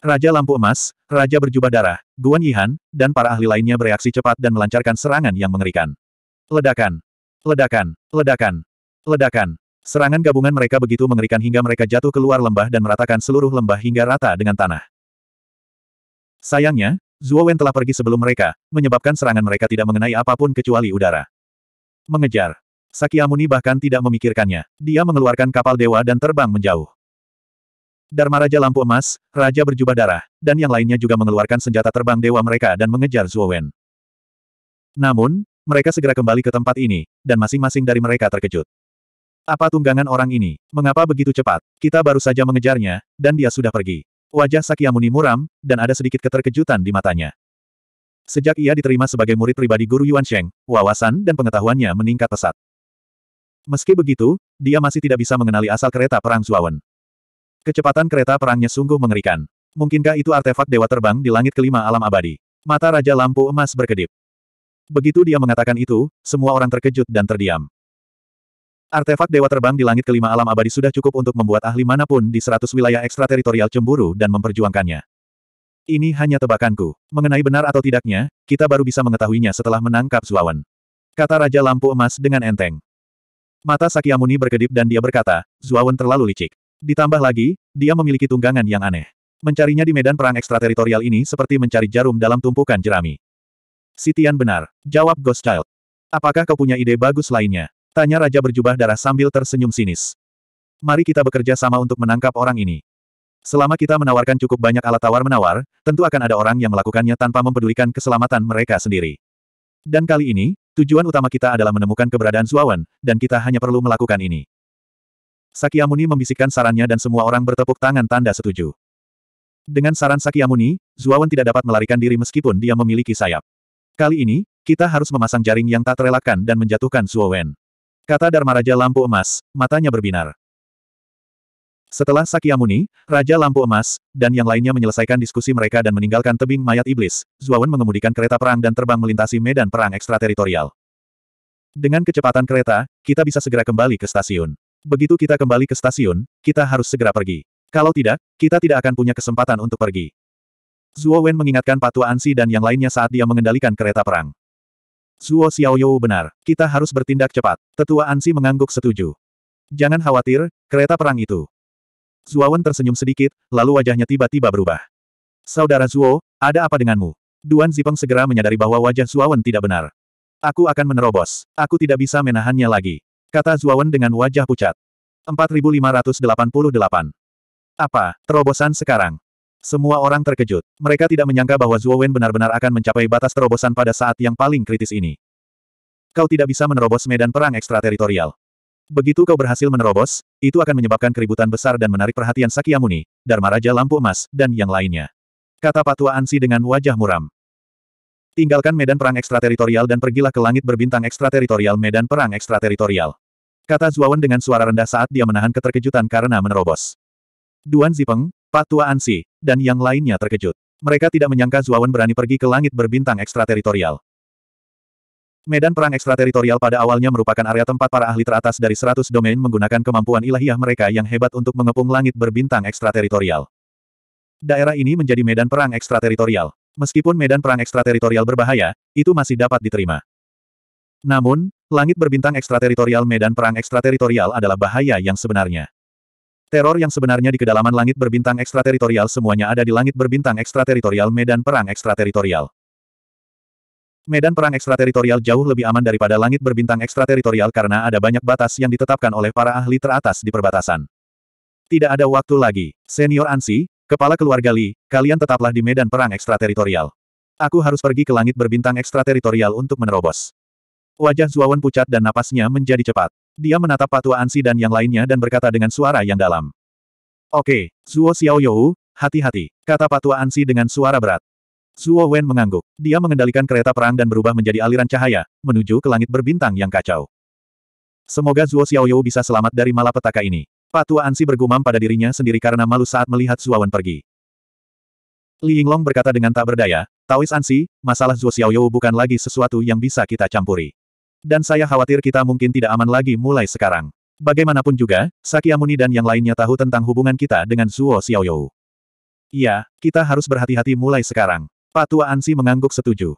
Raja Lampu Emas, Raja Berjubah Darah, Guan Yihan, dan para ahli lainnya bereaksi cepat dan melancarkan serangan yang mengerikan. Ledakan! Ledakan! Ledakan! Ledakan! Serangan gabungan mereka begitu mengerikan hingga mereka jatuh keluar lembah dan meratakan seluruh lembah hingga rata dengan tanah. Sayangnya, Zhuo Wen telah pergi sebelum mereka, menyebabkan serangan mereka tidak mengenai apapun kecuali udara. Mengejar. Sakyamuni bahkan tidak memikirkannya. Dia mengeluarkan kapal dewa dan terbang menjauh. Dharma Raja Lampu Emas, Raja Berjubah Darah, dan yang lainnya juga mengeluarkan senjata terbang dewa mereka dan mengejar Zuowen. Namun, mereka segera kembali ke tempat ini, dan masing-masing dari mereka terkejut. Apa tunggangan orang ini? Mengapa begitu cepat? Kita baru saja mengejarnya, dan dia sudah pergi. Wajah Sakyamuni muram, dan ada sedikit keterkejutan di matanya. Sejak ia diterima sebagai murid pribadi Guru Yuan Sheng, wawasan dan pengetahuannya meningkat pesat. Meski begitu, dia masih tidak bisa mengenali asal kereta perang Zuawan. Kecepatan kereta perangnya sungguh mengerikan. Mungkinkah itu artefak dewa terbang di langit kelima alam abadi? Mata Raja Lampu Emas berkedip. Begitu dia mengatakan itu, semua orang terkejut dan terdiam. Artefak Dewa Terbang di langit kelima alam abadi sudah cukup untuk membuat ahli manapun di seratus wilayah ekstrateritorial cemburu dan memperjuangkannya. Ini hanya tebakanku. Mengenai benar atau tidaknya, kita baru bisa mengetahuinya setelah menangkap Zuawan. Kata Raja Lampu Emas dengan enteng. Mata Sakyamuni berkedip dan dia berkata, Zuawan terlalu licik. Ditambah lagi, dia memiliki tunggangan yang aneh. Mencarinya di medan perang ekstrateritorial ini seperti mencari jarum dalam tumpukan jerami. Sitian benar, jawab Ghost Child. Apakah kau punya ide bagus lainnya? Tanya Raja berjubah darah sambil tersenyum sinis. Mari kita bekerja sama untuk menangkap orang ini. Selama kita menawarkan cukup banyak alat tawar-menawar, tentu akan ada orang yang melakukannya tanpa mempedulikan keselamatan mereka sendiri. Dan kali ini, tujuan utama kita adalah menemukan keberadaan Suawan, dan kita hanya perlu melakukan ini. Sakyamuni membisikkan sarannya dan semua orang bertepuk tangan tanda setuju. Dengan saran Sakyamuni, Zuawan tidak dapat melarikan diri meskipun dia memiliki sayap. Kali ini, kita harus memasang jaring yang tak terelakkan dan menjatuhkan Zuawan. Kata Dharma Raja Lampu Emas, matanya berbinar. Setelah Sakyamuni, Raja Lampu Emas, dan yang lainnya menyelesaikan diskusi mereka dan meninggalkan tebing mayat iblis, Zuawan mengemudikan kereta perang dan terbang melintasi medan perang ekstrateritorial. Dengan kecepatan kereta, kita bisa segera kembali ke stasiun. Begitu kita kembali ke stasiun, kita harus segera pergi. Kalau tidak, kita tidak akan punya kesempatan untuk pergi. Zuo Wen mengingatkan Patua Ansi dan yang lainnya saat dia mengendalikan kereta perang. Zuo Xiaoyou benar, kita harus bertindak cepat. Tetua Ansi mengangguk setuju. Jangan khawatir, kereta perang itu. Zuawan tersenyum sedikit, lalu wajahnya tiba-tiba berubah. Saudara Zuo, ada apa denganmu? Duan Zipeng segera menyadari bahwa wajah Zuawan tidak benar. Aku akan menerobos. Aku tidak bisa menahannya lagi. Kata Zuawan dengan wajah pucat. 4588. Apa, terobosan sekarang? Semua orang terkejut. Mereka tidak menyangka bahwa Zuowen benar-benar akan mencapai batas terobosan pada saat yang paling kritis ini. Kau tidak bisa menerobos medan perang ekstrateritorial. Begitu kau berhasil menerobos, itu akan menyebabkan keributan besar dan menarik perhatian Sakyamuni, Dharma Raja Lampu Emas, dan yang lainnya. Kata Patua Ansi dengan wajah muram. Tinggalkan medan perang ekstrateritorial dan pergilah ke langit berbintang ekstrateritorial medan perang ekstrateritorial. Kata Zuawan dengan suara rendah saat dia menahan keterkejutan karena menerobos. Duan Zipeng, Patua Ansi, dan yang lainnya terkejut. Mereka tidak menyangka Zuawan berani pergi ke langit berbintang ekstrateritorial. Medan perang ekstrateritorial pada awalnya merupakan area tempat para ahli teratas dari 100 domain menggunakan kemampuan ilahiyah mereka yang hebat untuk mengepung langit berbintang ekstrateritorial. Daerah ini menjadi medan perang ekstrateritorial. Meskipun medan perang ekstrateritorial berbahaya, itu masih dapat diterima. Namun, langit berbintang ekstrateritorial medan perang ekstrateritorial adalah bahaya yang sebenarnya. Teror yang sebenarnya di kedalaman langit berbintang ekstrateritorial semuanya ada di langit berbintang ekstrateritorial medan perang ekstrateritorial. Medan perang ekstrateritorial jauh lebih aman daripada langit berbintang ekstrateritorial karena ada banyak batas yang ditetapkan oleh para ahli teratas di perbatasan. Tidak ada waktu lagi. Senior Ansi, kepala keluarga Li, kalian tetaplah di medan perang ekstrateritorial. Aku harus pergi ke langit berbintang ekstrateritorial untuk menerobos. Wajah Zuawan pucat dan napasnya menjadi cepat. Dia menatap patua Ansi dan yang lainnya dan berkata dengan suara yang dalam. Oke, Zuo Xiaoyou, hati-hati, kata patua Ansi dengan suara berat. Suo Wen mengangguk. Dia mengendalikan kereta perang dan berubah menjadi aliran cahaya, menuju ke langit berbintang yang kacau. Semoga Zuo Xiaoyou bisa selamat dari malapetaka ini. Pak tua Ansi bergumam pada dirinya sendiri karena malu saat melihat Zuo Wen pergi. Li Yinglong berkata dengan tak berdaya, Taois Ansi, masalah Zuo Xiaoyou bukan lagi sesuatu yang bisa kita campuri. Dan saya khawatir kita mungkin tidak aman lagi mulai sekarang. Bagaimanapun juga, Sakyamuni dan yang lainnya tahu tentang hubungan kita dengan Zuo Xiaoyou. Iya, kita harus berhati-hati mulai sekarang. Patua Ansi mengangguk setuju.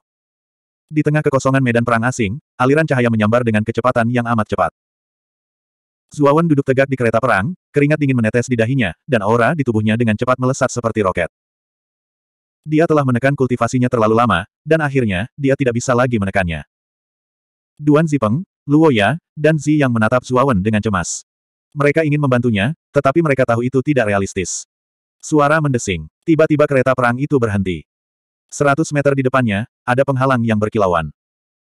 Di tengah kekosongan medan perang asing, aliran cahaya menyambar dengan kecepatan yang amat cepat. Zuawan duduk tegak di kereta perang, keringat dingin menetes di dahinya, dan aura di tubuhnya dengan cepat melesat seperti roket. Dia telah menekan kultivasinya terlalu lama, dan akhirnya, dia tidak bisa lagi menekannya. Duan Zipeng, Luoya, dan Zi yang menatap Zuawan dengan cemas. Mereka ingin membantunya, tetapi mereka tahu itu tidak realistis. Suara mendesing. Tiba-tiba kereta perang itu berhenti. Seratus meter di depannya, ada penghalang yang berkilauan.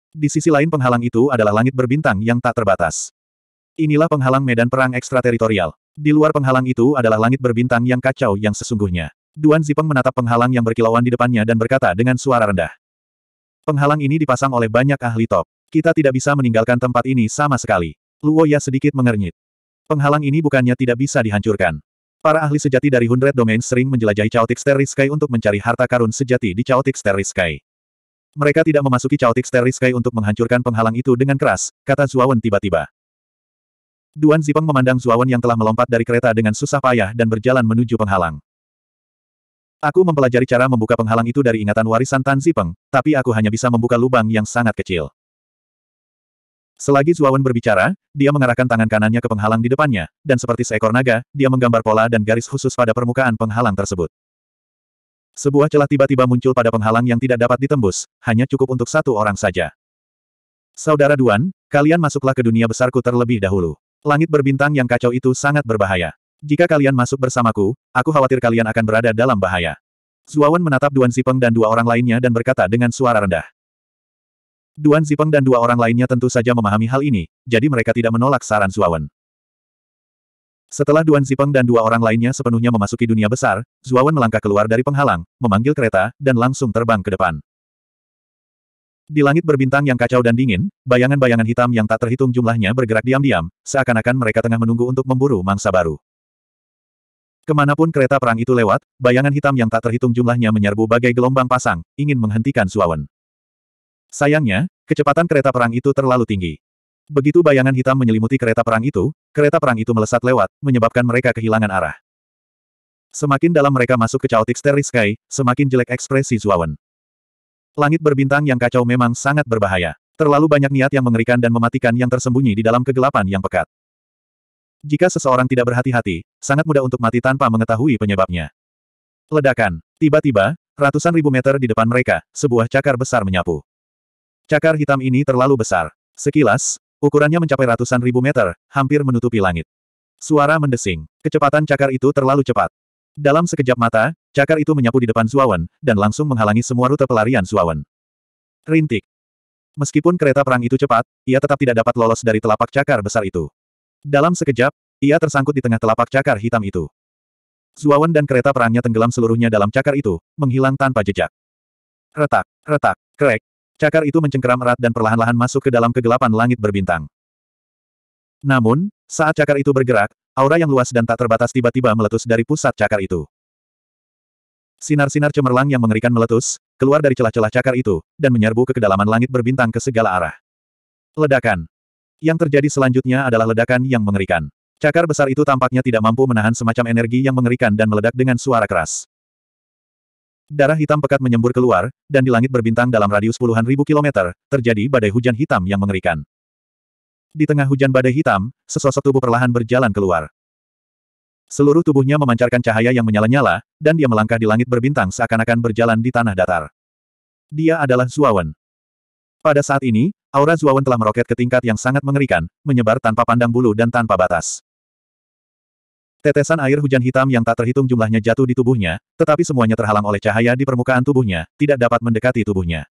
Di sisi lain penghalang itu adalah langit berbintang yang tak terbatas. Inilah penghalang medan perang ekstrateritorial. Di luar penghalang itu adalah langit berbintang yang kacau yang sesungguhnya. Duan Zipeng menatap penghalang yang berkilauan di depannya dan berkata dengan suara rendah. Penghalang ini dipasang oleh banyak ahli top. Kita tidak bisa meninggalkan tempat ini sama sekali. Luo sedikit mengernyit. Penghalang ini bukannya tidak bisa dihancurkan. Para ahli sejati dari Hundred Domains sering menjelajahi Chaotic Starry Sky untuk mencari harta karun sejati di Chaotic Starry Sky. Mereka tidak memasuki Chaotic Starry Sky untuk menghancurkan penghalang itu dengan keras, kata Zuawan tiba-tiba. Duan Zipeng memandang Zuawan yang telah melompat dari kereta dengan susah payah dan berjalan menuju penghalang. Aku mempelajari cara membuka penghalang itu dari ingatan warisan Tan Zipeng, tapi aku hanya bisa membuka lubang yang sangat kecil. Selagi Zuawan berbicara, dia mengarahkan tangan kanannya ke penghalang di depannya, dan seperti seekor naga, dia menggambar pola dan garis khusus pada permukaan penghalang tersebut. Sebuah celah tiba-tiba muncul pada penghalang yang tidak dapat ditembus, hanya cukup untuk satu orang saja. Saudara Duan, kalian masuklah ke dunia besarku terlebih dahulu. Langit berbintang yang kacau itu sangat berbahaya. Jika kalian masuk bersamaku, aku khawatir kalian akan berada dalam bahaya. Zuawan menatap Duan Sipeng dan dua orang lainnya dan berkata dengan suara rendah. Duan Zipeng dan dua orang lainnya tentu saja memahami hal ini, jadi mereka tidak menolak saran Zuawan. Setelah Duan Zipeng dan dua orang lainnya sepenuhnya memasuki dunia besar, Zuawan melangkah keluar dari penghalang, memanggil kereta, dan langsung terbang ke depan. Di langit berbintang yang kacau dan dingin, bayangan-bayangan hitam yang tak terhitung jumlahnya bergerak diam-diam, seakan-akan mereka tengah menunggu untuk memburu mangsa baru. Kemanapun kereta perang itu lewat, bayangan hitam yang tak terhitung jumlahnya menyerbu bagai gelombang pasang, ingin menghentikan Zuawan. Sayangnya, kecepatan kereta perang itu terlalu tinggi. Begitu bayangan hitam menyelimuti kereta perang itu, kereta perang itu melesat lewat, menyebabkan mereka kehilangan arah. Semakin dalam mereka masuk ke chaotic starry sky, semakin jelek ekspresi Zuawan. Langit berbintang yang kacau memang sangat berbahaya. Terlalu banyak niat yang mengerikan dan mematikan yang tersembunyi di dalam kegelapan yang pekat. Jika seseorang tidak berhati-hati, sangat mudah untuk mati tanpa mengetahui penyebabnya. Ledakan. Tiba-tiba, ratusan ribu meter di depan mereka, sebuah cakar besar menyapu. Cakar hitam ini terlalu besar. Sekilas, ukurannya mencapai ratusan ribu meter, hampir menutupi langit. Suara mendesing. Kecepatan cakar itu terlalu cepat. Dalam sekejap mata, cakar itu menyapu di depan Suawan, dan langsung menghalangi semua rute pelarian Suawan. Rintik. Meskipun kereta perang itu cepat, ia tetap tidak dapat lolos dari telapak cakar besar itu. Dalam sekejap, ia tersangkut di tengah telapak cakar hitam itu. Zuawan dan kereta perangnya tenggelam seluruhnya dalam cakar itu, menghilang tanpa jejak. Retak, retak, krek, Cakar itu mencengkeram erat dan perlahan-lahan masuk ke dalam kegelapan langit berbintang. Namun, saat cakar itu bergerak, aura yang luas dan tak terbatas tiba-tiba meletus dari pusat cakar itu. Sinar-sinar cemerlang yang mengerikan meletus, keluar dari celah-celah cakar itu, dan menyerbu ke kedalaman langit berbintang ke segala arah. Ledakan. Yang terjadi selanjutnya adalah ledakan yang mengerikan. Cakar besar itu tampaknya tidak mampu menahan semacam energi yang mengerikan dan meledak dengan suara keras. Darah hitam pekat menyembur keluar, dan di langit berbintang dalam radius puluhan ribu kilometer, terjadi badai hujan hitam yang mengerikan. Di tengah hujan badai hitam, sesosok tubuh perlahan berjalan keluar. Seluruh tubuhnya memancarkan cahaya yang menyala-nyala, dan dia melangkah di langit berbintang seakan-akan berjalan di tanah datar. Dia adalah Zuawan. Pada saat ini, aura Zuawan telah meroket ke tingkat yang sangat mengerikan, menyebar tanpa pandang bulu dan tanpa batas. Tetesan air hujan hitam yang tak terhitung jumlahnya jatuh di tubuhnya, tetapi semuanya terhalang oleh cahaya di permukaan tubuhnya, tidak dapat mendekati tubuhnya.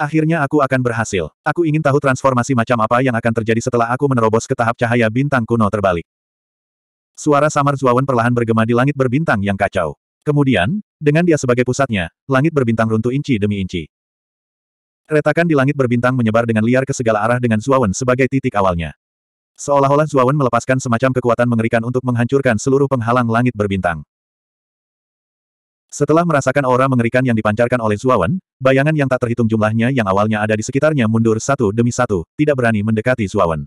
Akhirnya aku akan berhasil. Aku ingin tahu transformasi macam apa yang akan terjadi setelah aku menerobos ke tahap cahaya bintang kuno terbalik. Suara samar Zuawan perlahan bergema di langit berbintang yang kacau. Kemudian, dengan dia sebagai pusatnya, langit berbintang runtuh inci demi inci. Retakan di langit berbintang menyebar dengan liar ke segala arah dengan Zuawan sebagai titik awalnya. Seolah-olah Zuawan melepaskan semacam kekuatan mengerikan untuk menghancurkan seluruh penghalang langit berbintang. Setelah merasakan aura mengerikan yang dipancarkan oleh Zuawan, bayangan yang tak terhitung jumlahnya yang awalnya ada di sekitarnya mundur satu demi satu, tidak berani mendekati Zuawan.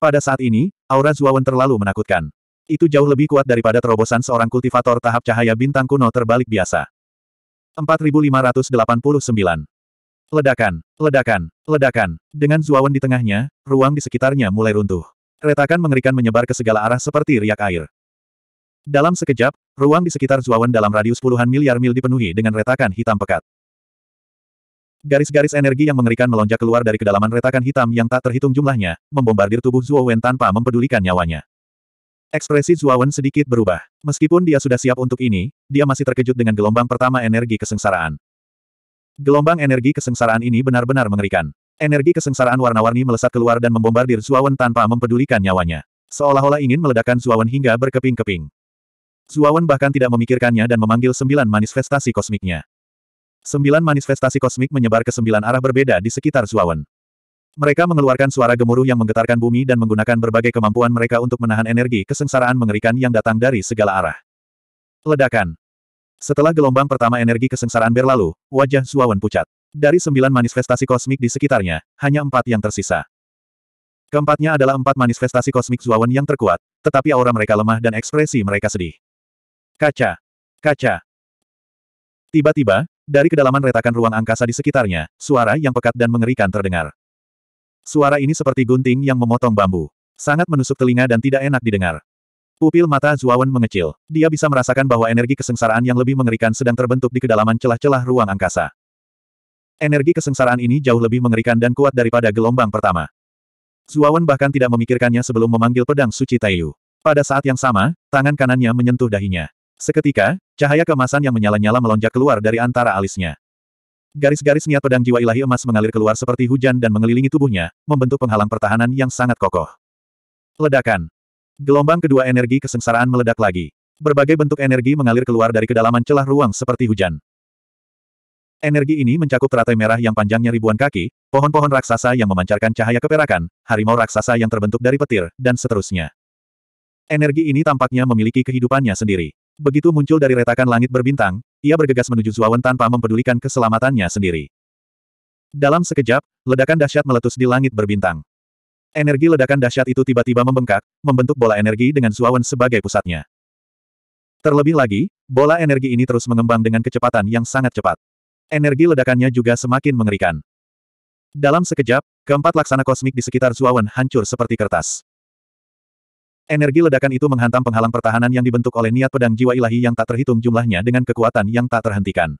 Pada saat ini, aura Zuawan terlalu menakutkan. Itu jauh lebih kuat daripada terobosan seorang kultivator tahap cahaya bintang kuno terbalik biasa. 4589 Ledakan, ledakan, ledakan. Dengan Zuawan di tengahnya, ruang di sekitarnya mulai runtuh. Retakan mengerikan menyebar ke segala arah seperti riak air. Dalam sekejap, ruang di sekitar Zuawan dalam radius puluhan miliar mil dipenuhi dengan retakan hitam pekat. Garis-garis energi yang mengerikan melonjak keluar dari kedalaman retakan hitam yang tak terhitung jumlahnya, membombardir tubuh Zuawan tanpa mempedulikan nyawanya. Ekspresi Zuawan sedikit berubah. Meskipun dia sudah siap untuk ini, dia masih terkejut dengan gelombang pertama energi kesengsaraan. Gelombang energi kesengsaraan ini benar-benar mengerikan. Energi kesengsaraan warna-warni melesat keluar dan membombardir Zuawan tanpa mempedulikan nyawanya. Seolah-olah ingin meledakkan Zuawan hingga berkeping-keping. Zuawan bahkan tidak memikirkannya dan memanggil sembilan manifestasi kosmiknya. Sembilan manifestasi kosmik menyebar ke sembilan arah berbeda di sekitar Zuawan. Mereka mengeluarkan suara gemuruh yang menggetarkan bumi dan menggunakan berbagai kemampuan mereka untuk menahan energi kesengsaraan mengerikan yang datang dari segala arah. Ledakan. Setelah gelombang pertama energi kesengsaraan berlalu, wajah Zuawan pucat. Dari sembilan manifestasi kosmik di sekitarnya, hanya empat yang tersisa. Keempatnya adalah empat manifestasi kosmik Zuawan yang terkuat, tetapi aura mereka lemah dan ekspresi mereka sedih. Kaca! Kaca! Tiba-tiba, dari kedalaman retakan ruang angkasa di sekitarnya, suara yang pekat dan mengerikan terdengar. Suara ini seperti gunting yang memotong bambu. Sangat menusuk telinga dan tidak enak didengar. Pupil mata Zuawan mengecil. Dia bisa merasakan bahwa energi kesengsaraan yang lebih mengerikan sedang terbentuk di kedalaman celah-celah ruang angkasa. Energi kesengsaraan ini jauh lebih mengerikan dan kuat daripada gelombang pertama. Zuawan bahkan tidak memikirkannya sebelum memanggil pedang suci Taiyu. Pada saat yang sama, tangan kanannya menyentuh dahinya. Seketika, cahaya kemasan yang menyala-nyala melonjak keluar dari antara alisnya. Garis-garis niat pedang jiwa ilahi emas mengalir keluar seperti hujan dan mengelilingi tubuhnya, membentuk penghalang pertahanan yang sangat kokoh. Ledakan. Gelombang kedua energi kesengsaraan meledak lagi. Berbagai bentuk energi mengalir keluar dari kedalaman celah ruang seperti hujan. Energi ini mencakup teratai merah yang panjangnya ribuan kaki, pohon-pohon raksasa yang memancarkan cahaya keperakan, harimau raksasa yang terbentuk dari petir, dan seterusnya. Energi ini tampaknya memiliki kehidupannya sendiri. Begitu muncul dari retakan langit berbintang, ia bergegas menuju Zuawan tanpa mempedulikan keselamatannya sendiri. Dalam sekejap, ledakan dahsyat meletus di langit berbintang. Energi ledakan dahsyat itu tiba-tiba membengkak, membentuk bola energi dengan suawan sebagai pusatnya. Terlebih lagi, bola energi ini terus mengembang dengan kecepatan yang sangat cepat. Energi ledakannya juga semakin mengerikan. Dalam sekejap, keempat laksana kosmik di sekitar suawan hancur seperti kertas. Energi ledakan itu menghantam penghalang pertahanan yang dibentuk oleh niat pedang jiwa ilahi yang tak terhitung jumlahnya dengan kekuatan yang tak terhentikan.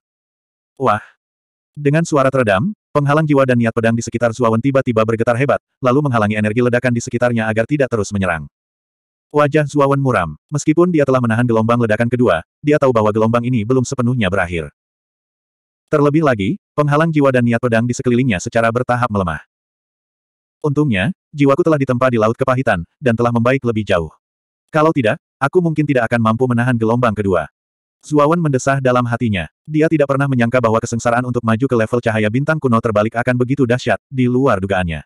Wah! Dengan suara teredam, Penghalang jiwa dan niat pedang di sekitar Zuawan tiba-tiba bergetar hebat, lalu menghalangi energi ledakan di sekitarnya agar tidak terus menyerang. Wajah Zuawan muram. Meskipun dia telah menahan gelombang ledakan kedua, dia tahu bahwa gelombang ini belum sepenuhnya berakhir. Terlebih lagi, penghalang jiwa dan niat pedang di sekelilingnya secara bertahap melemah. Untungnya, jiwaku telah ditempa di Laut Kepahitan, dan telah membaik lebih jauh. Kalau tidak, aku mungkin tidak akan mampu menahan gelombang kedua. Zuawan mendesah dalam hatinya. Dia tidak pernah menyangka bahwa kesengsaraan untuk maju ke level cahaya bintang kuno terbalik akan begitu dahsyat, di luar dugaannya.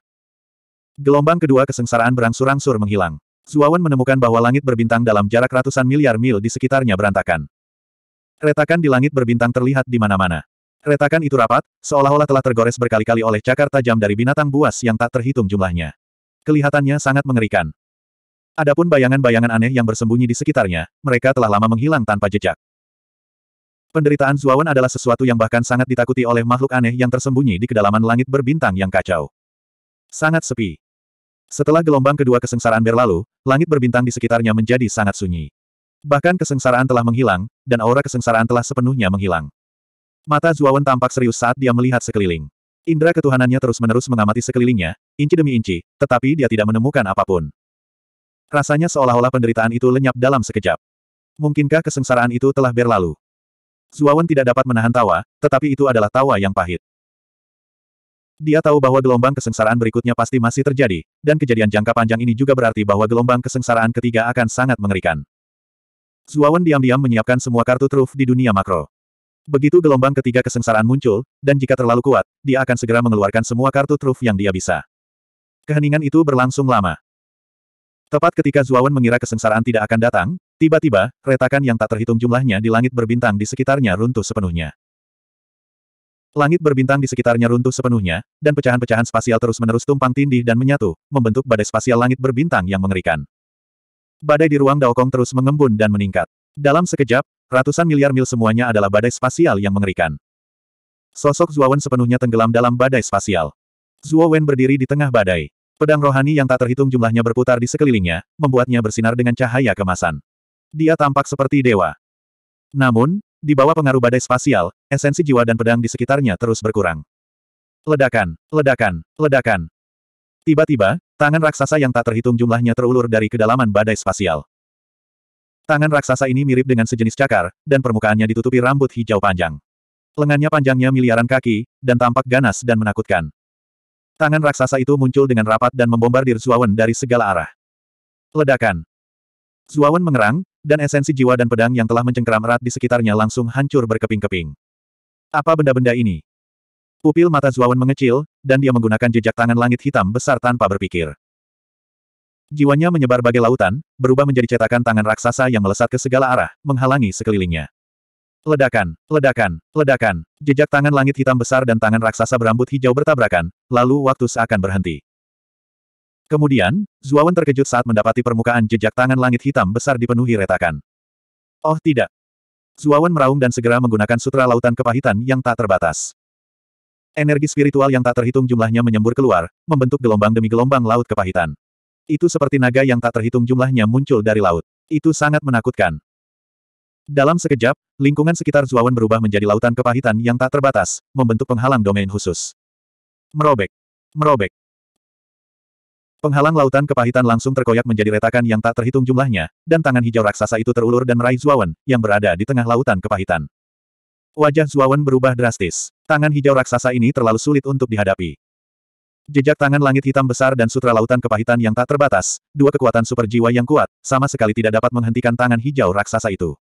Gelombang kedua kesengsaraan berangsur-angsur menghilang. Zuawan menemukan bahwa langit berbintang dalam jarak ratusan miliar mil di sekitarnya berantakan. Retakan di langit berbintang terlihat di mana-mana. Retakan itu rapat, seolah-olah telah tergores berkali-kali oleh cakar tajam dari binatang buas yang tak terhitung jumlahnya. Kelihatannya sangat mengerikan. Adapun bayangan-bayangan aneh yang bersembunyi di sekitarnya, mereka telah lama menghilang tanpa jejak. Penderitaan Zuawan adalah sesuatu yang bahkan sangat ditakuti oleh makhluk aneh yang tersembunyi di kedalaman langit berbintang yang kacau. Sangat sepi. Setelah gelombang kedua kesengsaraan berlalu, langit berbintang di sekitarnya menjadi sangat sunyi. Bahkan kesengsaraan telah menghilang, dan aura kesengsaraan telah sepenuhnya menghilang. Mata Zuawan tampak serius saat dia melihat sekeliling. Indra ketuhanannya terus-menerus mengamati sekelilingnya, inci demi inci, tetapi dia tidak menemukan apapun. Rasanya seolah-olah penderitaan itu lenyap dalam sekejap. Mungkinkah kesengsaraan itu telah berlalu? Suawan tidak dapat menahan tawa, tetapi itu adalah tawa yang pahit. Dia tahu bahwa gelombang kesengsaraan berikutnya pasti masih terjadi, dan kejadian jangka panjang ini juga berarti bahwa gelombang kesengsaraan ketiga akan sangat mengerikan. Suawan diam-diam menyiapkan semua kartu truf di dunia makro. Begitu gelombang ketiga kesengsaraan muncul, dan jika terlalu kuat, dia akan segera mengeluarkan semua kartu truf yang dia bisa. Keheningan itu berlangsung lama. Tepat ketika Zuawan mengira kesengsaraan tidak akan datang, Tiba-tiba, retakan yang tak terhitung jumlahnya di langit berbintang di sekitarnya runtuh sepenuhnya. Langit berbintang di sekitarnya runtuh sepenuhnya, dan pecahan-pecahan spasial terus-menerus tumpang tindih dan menyatu, membentuk badai spasial langit berbintang yang mengerikan. Badai di ruang Daokong terus mengembun dan meningkat. Dalam sekejap, ratusan miliar mil semuanya adalah badai spasial yang mengerikan. Sosok Zuowen sepenuhnya tenggelam dalam badai spasial. Zuowen berdiri di tengah badai. Pedang rohani yang tak terhitung jumlahnya berputar di sekelilingnya, membuatnya bersinar dengan cahaya kemasan dia tampak seperti dewa. Namun, di bawah pengaruh badai spasial, esensi jiwa dan pedang di sekitarnya terus berkurang. Ledakan, ledakan, ledakan. Tiba-tiba, tangan raksasa yang tak terhitung jumlahnya terulur dari kedalaman badai spasial. Tangan raksasa ini mirip dengan sejenis cakar, dan permukaannya ditutupi rambut hijau panjang. Lengannya panjangnya miliaran kaki, dan tampak ganas dan menakutkan. Tangan raksasa itu muncul dengan rapat dan membombardir Zuawan dari segala arah. Ledakan. Zuawan mengerang, dan esensi jiwa dan pedang yang telah mencengkeram erat di sekitarnya langsung hancur berkeping-keping. Apa benda-benda ini? Pupil mata Zuawan mengecil, dan dia menggunakan jejak tangan langit hitam besar tanpa berpikir. Jiwanya menyebar bagai lautan, berubah menjadi cetakan tangan raksasa yang melesat ke segala arah, menghalangi sekelilingnya. Ledakan, ledakan, ledakan, jejak tangan langit hitam besar dan tangan raksasa berambut hijau bertabrakan, lalu waktu seakan berhenti. Kemudian, Zuawan terkejut saat mendapati permukaan jejak tangan langit hitam besar dipenuhi retakan. Oh tidak. Zuawan meraung dan segera menggunakan sutra lautan kepahitan yang tak terbatas. Energi spiritual yang tak terhitung jumlahnya menyembur keluar, membentuk gelombang demi gelombang laut kepahitan. Itu seperti naga yang tak terhitung jumlahnya muncul dari laut. Itu sangat menakutkan. Dalam sekejap, lingkungan sekitar Zuawan berubah menjadi lautan kepahitan yang tak terbatas, membentuk penghalang domain khusus. Merobek. Merobek. Penghalang lautan kepahitan langsung terkoyak menjadi retakan yang tak terhitung jumlahnya, dan tangan hijau raksasa itu terulur dan meraih Zuawan, yang berada di tengah lautan kepahitan. Wajah Zuawan berubah drastis. Tangan hijau raksasa ini terlalu sulit untuk dihadapi. Jejak tangan langit hitam besar dan sutra lautan kepahitan yang tak terbatas, dua kekuatan super jiwa yang kuat, sama sekali tidak dapat menghentikan tangan hijau raksasa itu.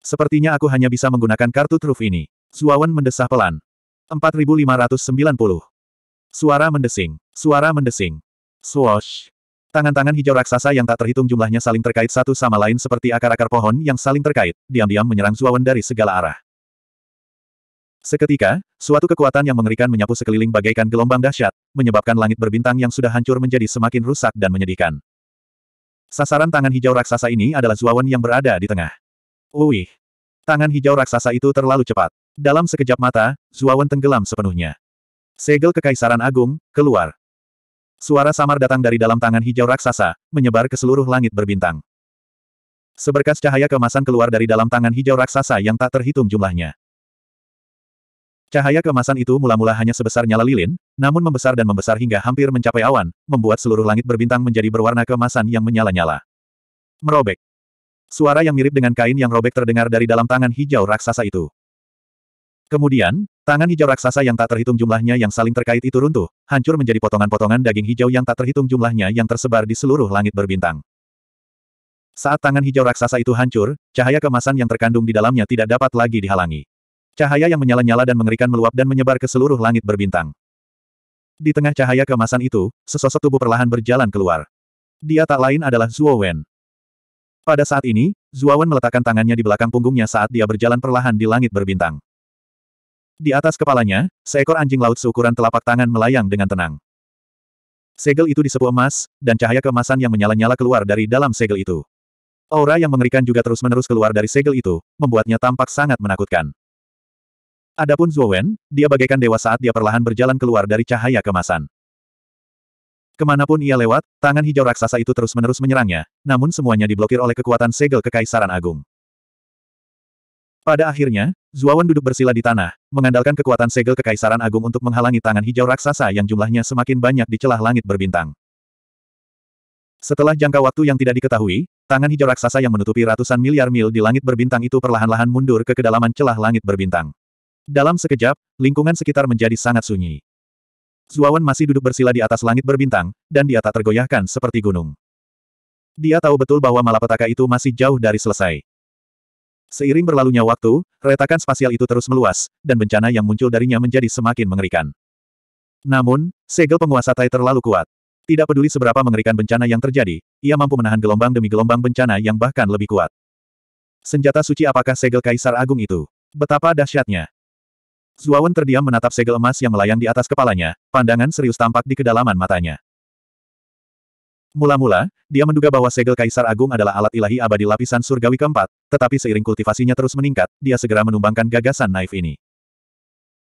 Sepertinya aku hanya bisa menggunakan kartu truf ini. Zuawan mendesah pelan. 4590. Suara mendesing. Suara mendesing. Swoosh! Tangan-tangan hijau raksasa yang tak terhitung jumlahnya saling terkait satu sama lain seperti akar-akar pohon yang saling terkait, diam-diam menyerang Zuawan dari segala arah. Seketika, suatu kekuatan yang mengerikan menyapu sekeliling bagaikan gelombang dahsyat, menyebabkan langit berbintang yang sudah hancur menjadi semakin rusak dan menyedihkan. Sasaran tangan hijau raksasa ini adalah Zuawan yang berada di tengah. Uih! Tangan hijau raksasa itu terlalu cepat. Dalam sekejap mata, Zuawan tenggelam sepenuhnya. Segel Kekaisaran Agung, keluar. Suara samar datang dari dalam tangan hijau raksasa, menyebar ke seluruh langit berbintang. Seberkas cahaya kemasan keluar dari dalam tangan hijau raksasa yang tak terhitung jumlahnya. Cahaya kemasan itu mula-mula hanya sebesar nyala lilin, namun membesar dan membesar hingga hampir mencapai awan, membuat seluruh langit berbintang menjadi berwarna kemasan yang menyala-nyala. Merobek. Suara yang mirip dengan kain yang robek terdengar dari dalam tangan hijau raksasa itu. Kemudian, tangan hijau raksasa yang tak terhitung jumlahnya yang saling terkait itu runtuh, hancur menjadi potongan-potongan daging hijau yang tak terhitung jumlahnya yang tersebar di seluruh langit berbintang. Saat tangan hijau raksasa itu hancur, cahaya kemasan yang terkandung di dalamnya tidak dapat lagi dihalangi. Cahaya yang menyala-nyala dan mengerikan meluap dan menyebar ke seluruh langit berbintang. Di tengah cahaya kemasan itu, sesosok tubuh perlahan berjalan keluar. Dia tak lain adalah Zuo Wen. Pada saat ini, Zuo Wen meletakkan tangannya di belakang punggungnya saat dia berjalan perlahan di langit berbintang. Di atas kepalanya, seekor anjing laut seukuran telapak tangan melayang dengan tenang. Segel itu disepuh emas, dan cahaya keemasan yang menyala-nyala keluar dari dalam segel itu. Aura yang mengerikan juga terus-menerus keluar dari segel itu, membuatnya tampak sangat menakutkan. Adapun Wen, dia bagaikan dewa saat dia perlahan berjalan keluar dari cahaya kemasan. Kemanapun ia lewat, tangan hijau raksasa itu terus-menerus menyerangnya, namun semuanya diblokir oleh kekuatan segel Kekaisaran Agung. Pada akhirnya, Zuawan duduk bersila di tanah, mengandalkan kekuatan segel kekaisaran agung untuk menghalangi tangan hijau raksasa yang jumlahnya semakin banyak di celah langit berbintang. Setelah jangka waktu yang tidak diketahui, tangan hijau raksasa yang menutupi ratusan miliar mil di langit berbintang itu perlahan-lahan mundur ke kedalaman celah langit berbintang. Dalam sekejap, lingkungan sekitar menjadi sangat sunyi. Zuawan masih duduk bersila di atas langit berbintang, dan dia tak tergoyahkan seperti gunung. Dia tahu betul bahwa malapetaka itu masih jauh dari selesai. Seiring berlalunya waktu, retakan spasial itu terus meluas, dan bencana yang muncul darinya menjadi semakin mengerikan. Namun, segel penguasa Tai terlalu kuat. Tidak peduli seberapa mengerikan bencana yang terjadi, ia mampu menahan gelombang demi gelombang bencana yang bahkan lebih kuat. Senjata suci apakah segel Kaisar Agung itu? Betapa dahsyatnya. Zuawan terdiam menatap segel emas yang melayang di atas kepalanya, pandangan serius tampak di kedalaman matanya. Mula-mula, dia menduga bahwa segel Kaisar Agung adalah alat ilahi abadi lapisan surgawi keempat, tetapi seiring kultivasinya terus meningkat, dia segera menumbangkan gagasan naif ini.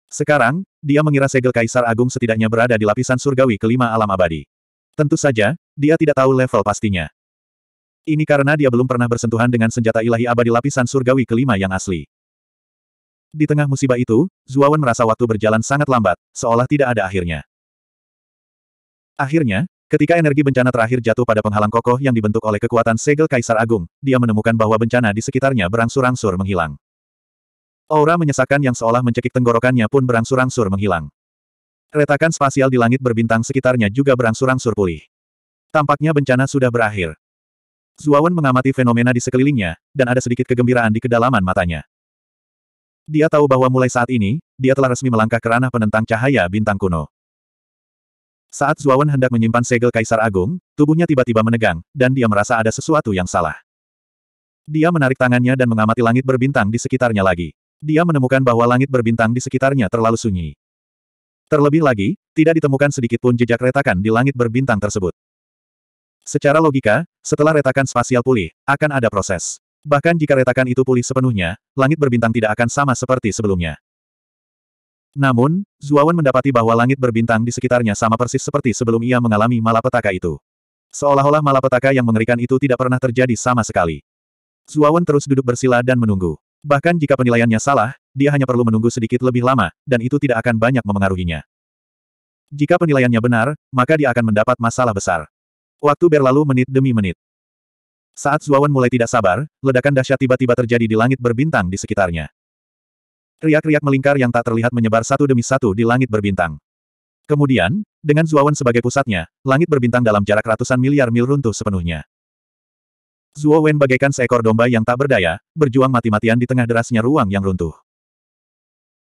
Sekarang, dia mengira segel Kaisar Agung setidaknya berada di lapisan surgawi kelima alam abadi. Tentu saja, dia tidak tahu level pastinya. Ini karena dia belum pernah bersentuhan dengan senjata ilahi abadi lapisan surgawi kelima yang asli. Di tengah musibah itu, Zuawan merasa waktu berjalan sangat lambat, seolah tidak ada akhirnya. Akhirnya, Ketika energi bencana terakhir jatuh pada penghalang kokoh yang dibentuk oleh kekuatan segel Kaisar Agung, dia menemukan bahwa bencana di sekitarnya berangsur-angsur menghilang. Aura menyesakan yang seolah mencekik tenggorokannya pun berangsur-angsur menghilang. Retakan spasial di langit berbintang sekitarnya juga berangsur-angsur pulih. Tampaknya bencana sudah berakhir. Zuawan mengamati fenomena di sekelilingnya, dan ada sedikit kegembiraan di kedalaman matanya. Dia tahu bahwa mulai saat ini, dia telah resmi melangkah ke ranah penentang cahaya bintang kuno. Saat Zuawan hendak menyimpan segel Kaisar Agung, tubuhnya tiba-tiba menegang, dan dia merasa ada sesuatu yang salah. Dia menarik tangannya dan mengamati langit berbintang di sekitarnya lagi. Dia menemukan bahwa langit berbintang di sekitarnya terlalu sunyi. Terlebih lagi, tidak ditemukan sedikit pun jejak retakan di langit berbintang tersebut. Secara logika, setelah retakan spasial pulih, akan ada proses. Bahkan jika retakan itu pulih sepenuhnya, langit berbintang tidak akan sama seperti sebelumnya. Namun, Zuawan mendapati bahwa langit berbintang di sekitarnya sama persis seperti sebelum ia mengalami malapetaka itu. Seolah-olah malapetaka yang mengerikan itu tidak pernah terjadi sama sekali. Zuawan terus duduk bersila dan menunggu. Bahkan jika penilaiannya salah, dia hanya perlu menunggu sedikit lebih lama, dan itu tidak akan banyak memengaruhinya. Jika penilaiannya benar, maka dia akan mendapat masalah besar. Waktu berlalu menit demi menit. Saat Zuawan mulai tidak sabar, ledakan dahsyat tiba-tiba terjadi di langit berbintang di sekitarnya. Riak-riak melingkar yang tak terlihat menyebar satu demi satu di langit berbintang. Kemudian, dengan Zuowen sebagai pusatnya, langit berbintang dalam jarak ratusan miliar mil runtuh sepenuhnya. Zuowen bagaikan seekor domba yang tak berdaya, berjuang mati-matian di tengah derasnya ruang yang runtuh.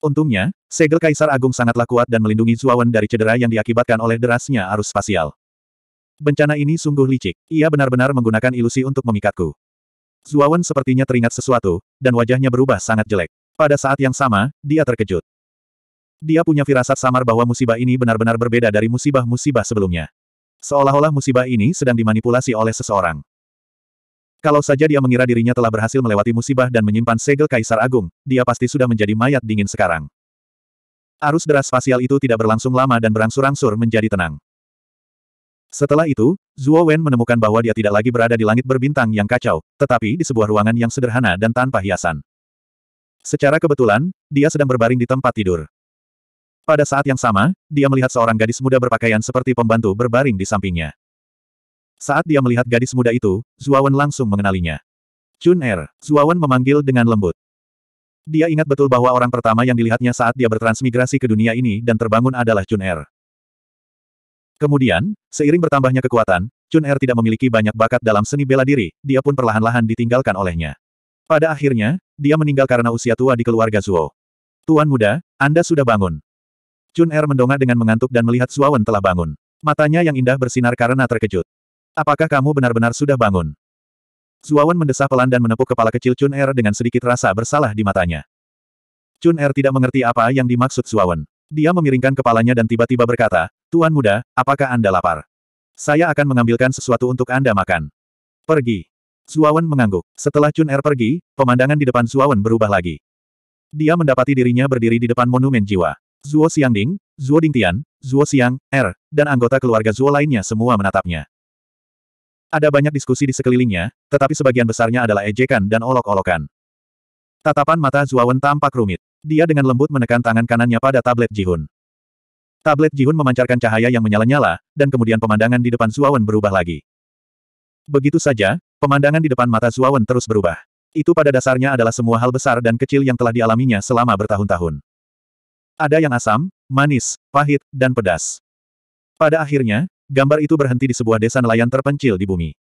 Untungnya, segel Kaisar Agung sangatlah kuat dan melindungi Zuowen dari cedera yang diakibatkan oleh derasnya arus spasial. Bencana ini sungguh licik. Ia benar-benar menggunakan ilusi untuk memikatku. Zuowen sepertinya teringat sesuatu, dan wajahnya berubah sangat jelek. Pada saat yang sama, dia terkejut. Dia punya firasat samar bahwa musibah ini benar-benar berbeda dari musibah-musibah sebelumnya. Seolah-olah musibah ini sedang dimanipulasi oleh seseorang. Kalau saja dia mengira dirinya telah berhasil melewati musibah dan menyimpan segel Kaisar Agung, dia pasti sudah menjadi mayat dingin sekarang. Arus deras spasial itu tidak berlangsung lama dan berangsur-angsur menjadi tenang. Setelah itu, Zhuo Wen menemukan bahwa dia tidak lagi berada di langit berbintang yang kacau, tetapi di sebuah ruangan yang sederhana dan tanpa hiasan. Secara kebetulan, dia sedang berbaring di tempat tidur. Pada saat yang sama, dia melihat seorang gadis muda berpakaian seperti pembantu berbaring di sampingnya. Saat dia melihat gadis muda itu, Zuawan langsung mengenalinya. Chun Er, Zuawan memanggil dengan lembut. Dia ingat betul bahwa orang pertama yang dilihatnya saat dia bertransmigrasi ke dunia ini dan terbangun adalah Chun Er. Kemudian, seiring bertambahnya kekuatan, Chun Er tidak memiliki banyak bakat dalam seni bela diri, dia pun perlahan-lahan ditinggalkan olehnya. Pada akhirnya, dia meninggal karena usia tua di keluarga Zuo. Tuan muda, Anda sudah bangun. Chun Er mendongak dengan mengantuk dan melihat Zuawan telah bangun. Matanya yang indah bersinar karena terkejut. Apakah kamu benar-benar sudah bangun? Zuawan mendesah pelan dan menepuk kepala kecil Chun Er dengan sedikit rasa bersalah di matanya. Chun Er tidak mengerti apa yang dimaksud Zuawan. Dia memiringkan kepalanya dan tiba-tiba berkata, Tuan muda, apakah Anda lapar? Saya akan mengambilkan sesuatu untuk Anda makan. Pergi. Suawan mengangguk. Setelah Chun Er pergi, pemandangan di depan Suawan berubah lagi. Dia mendapati dirinya berdiri di depan monumen jiwa. Zuo Xiangding, Zuo Dingtian, Zuo Xiang, Er, dan anggota keluarga Zuo lainnya semua menatapnya. Ada banyak diskusi di sekelilingnya, tetapi sebagian besarnya adalah ejekan dan olok-olokan. Tatapan mata Zuawan tampak rumit. Dia dengan lembut menekan tangan kanannya pada tablet Jihun. Tablet Jihun memancarkan cahaya yang menyala-nyala, dan kemudian pemandangan di depan Zuawan berubah lagi. Begitu saja, Pemandangan di depan mata Zuawan terus berubah. Itu pada dasarnya adalah semua hal besar dan kecil yang telah dialaminya selama bertahun-tahun. Ada yang asam, manis, pahit, dan pedas. Pada akhirnya, gambar itu berhenti di sebuah desa nelayan terpencil di bumi.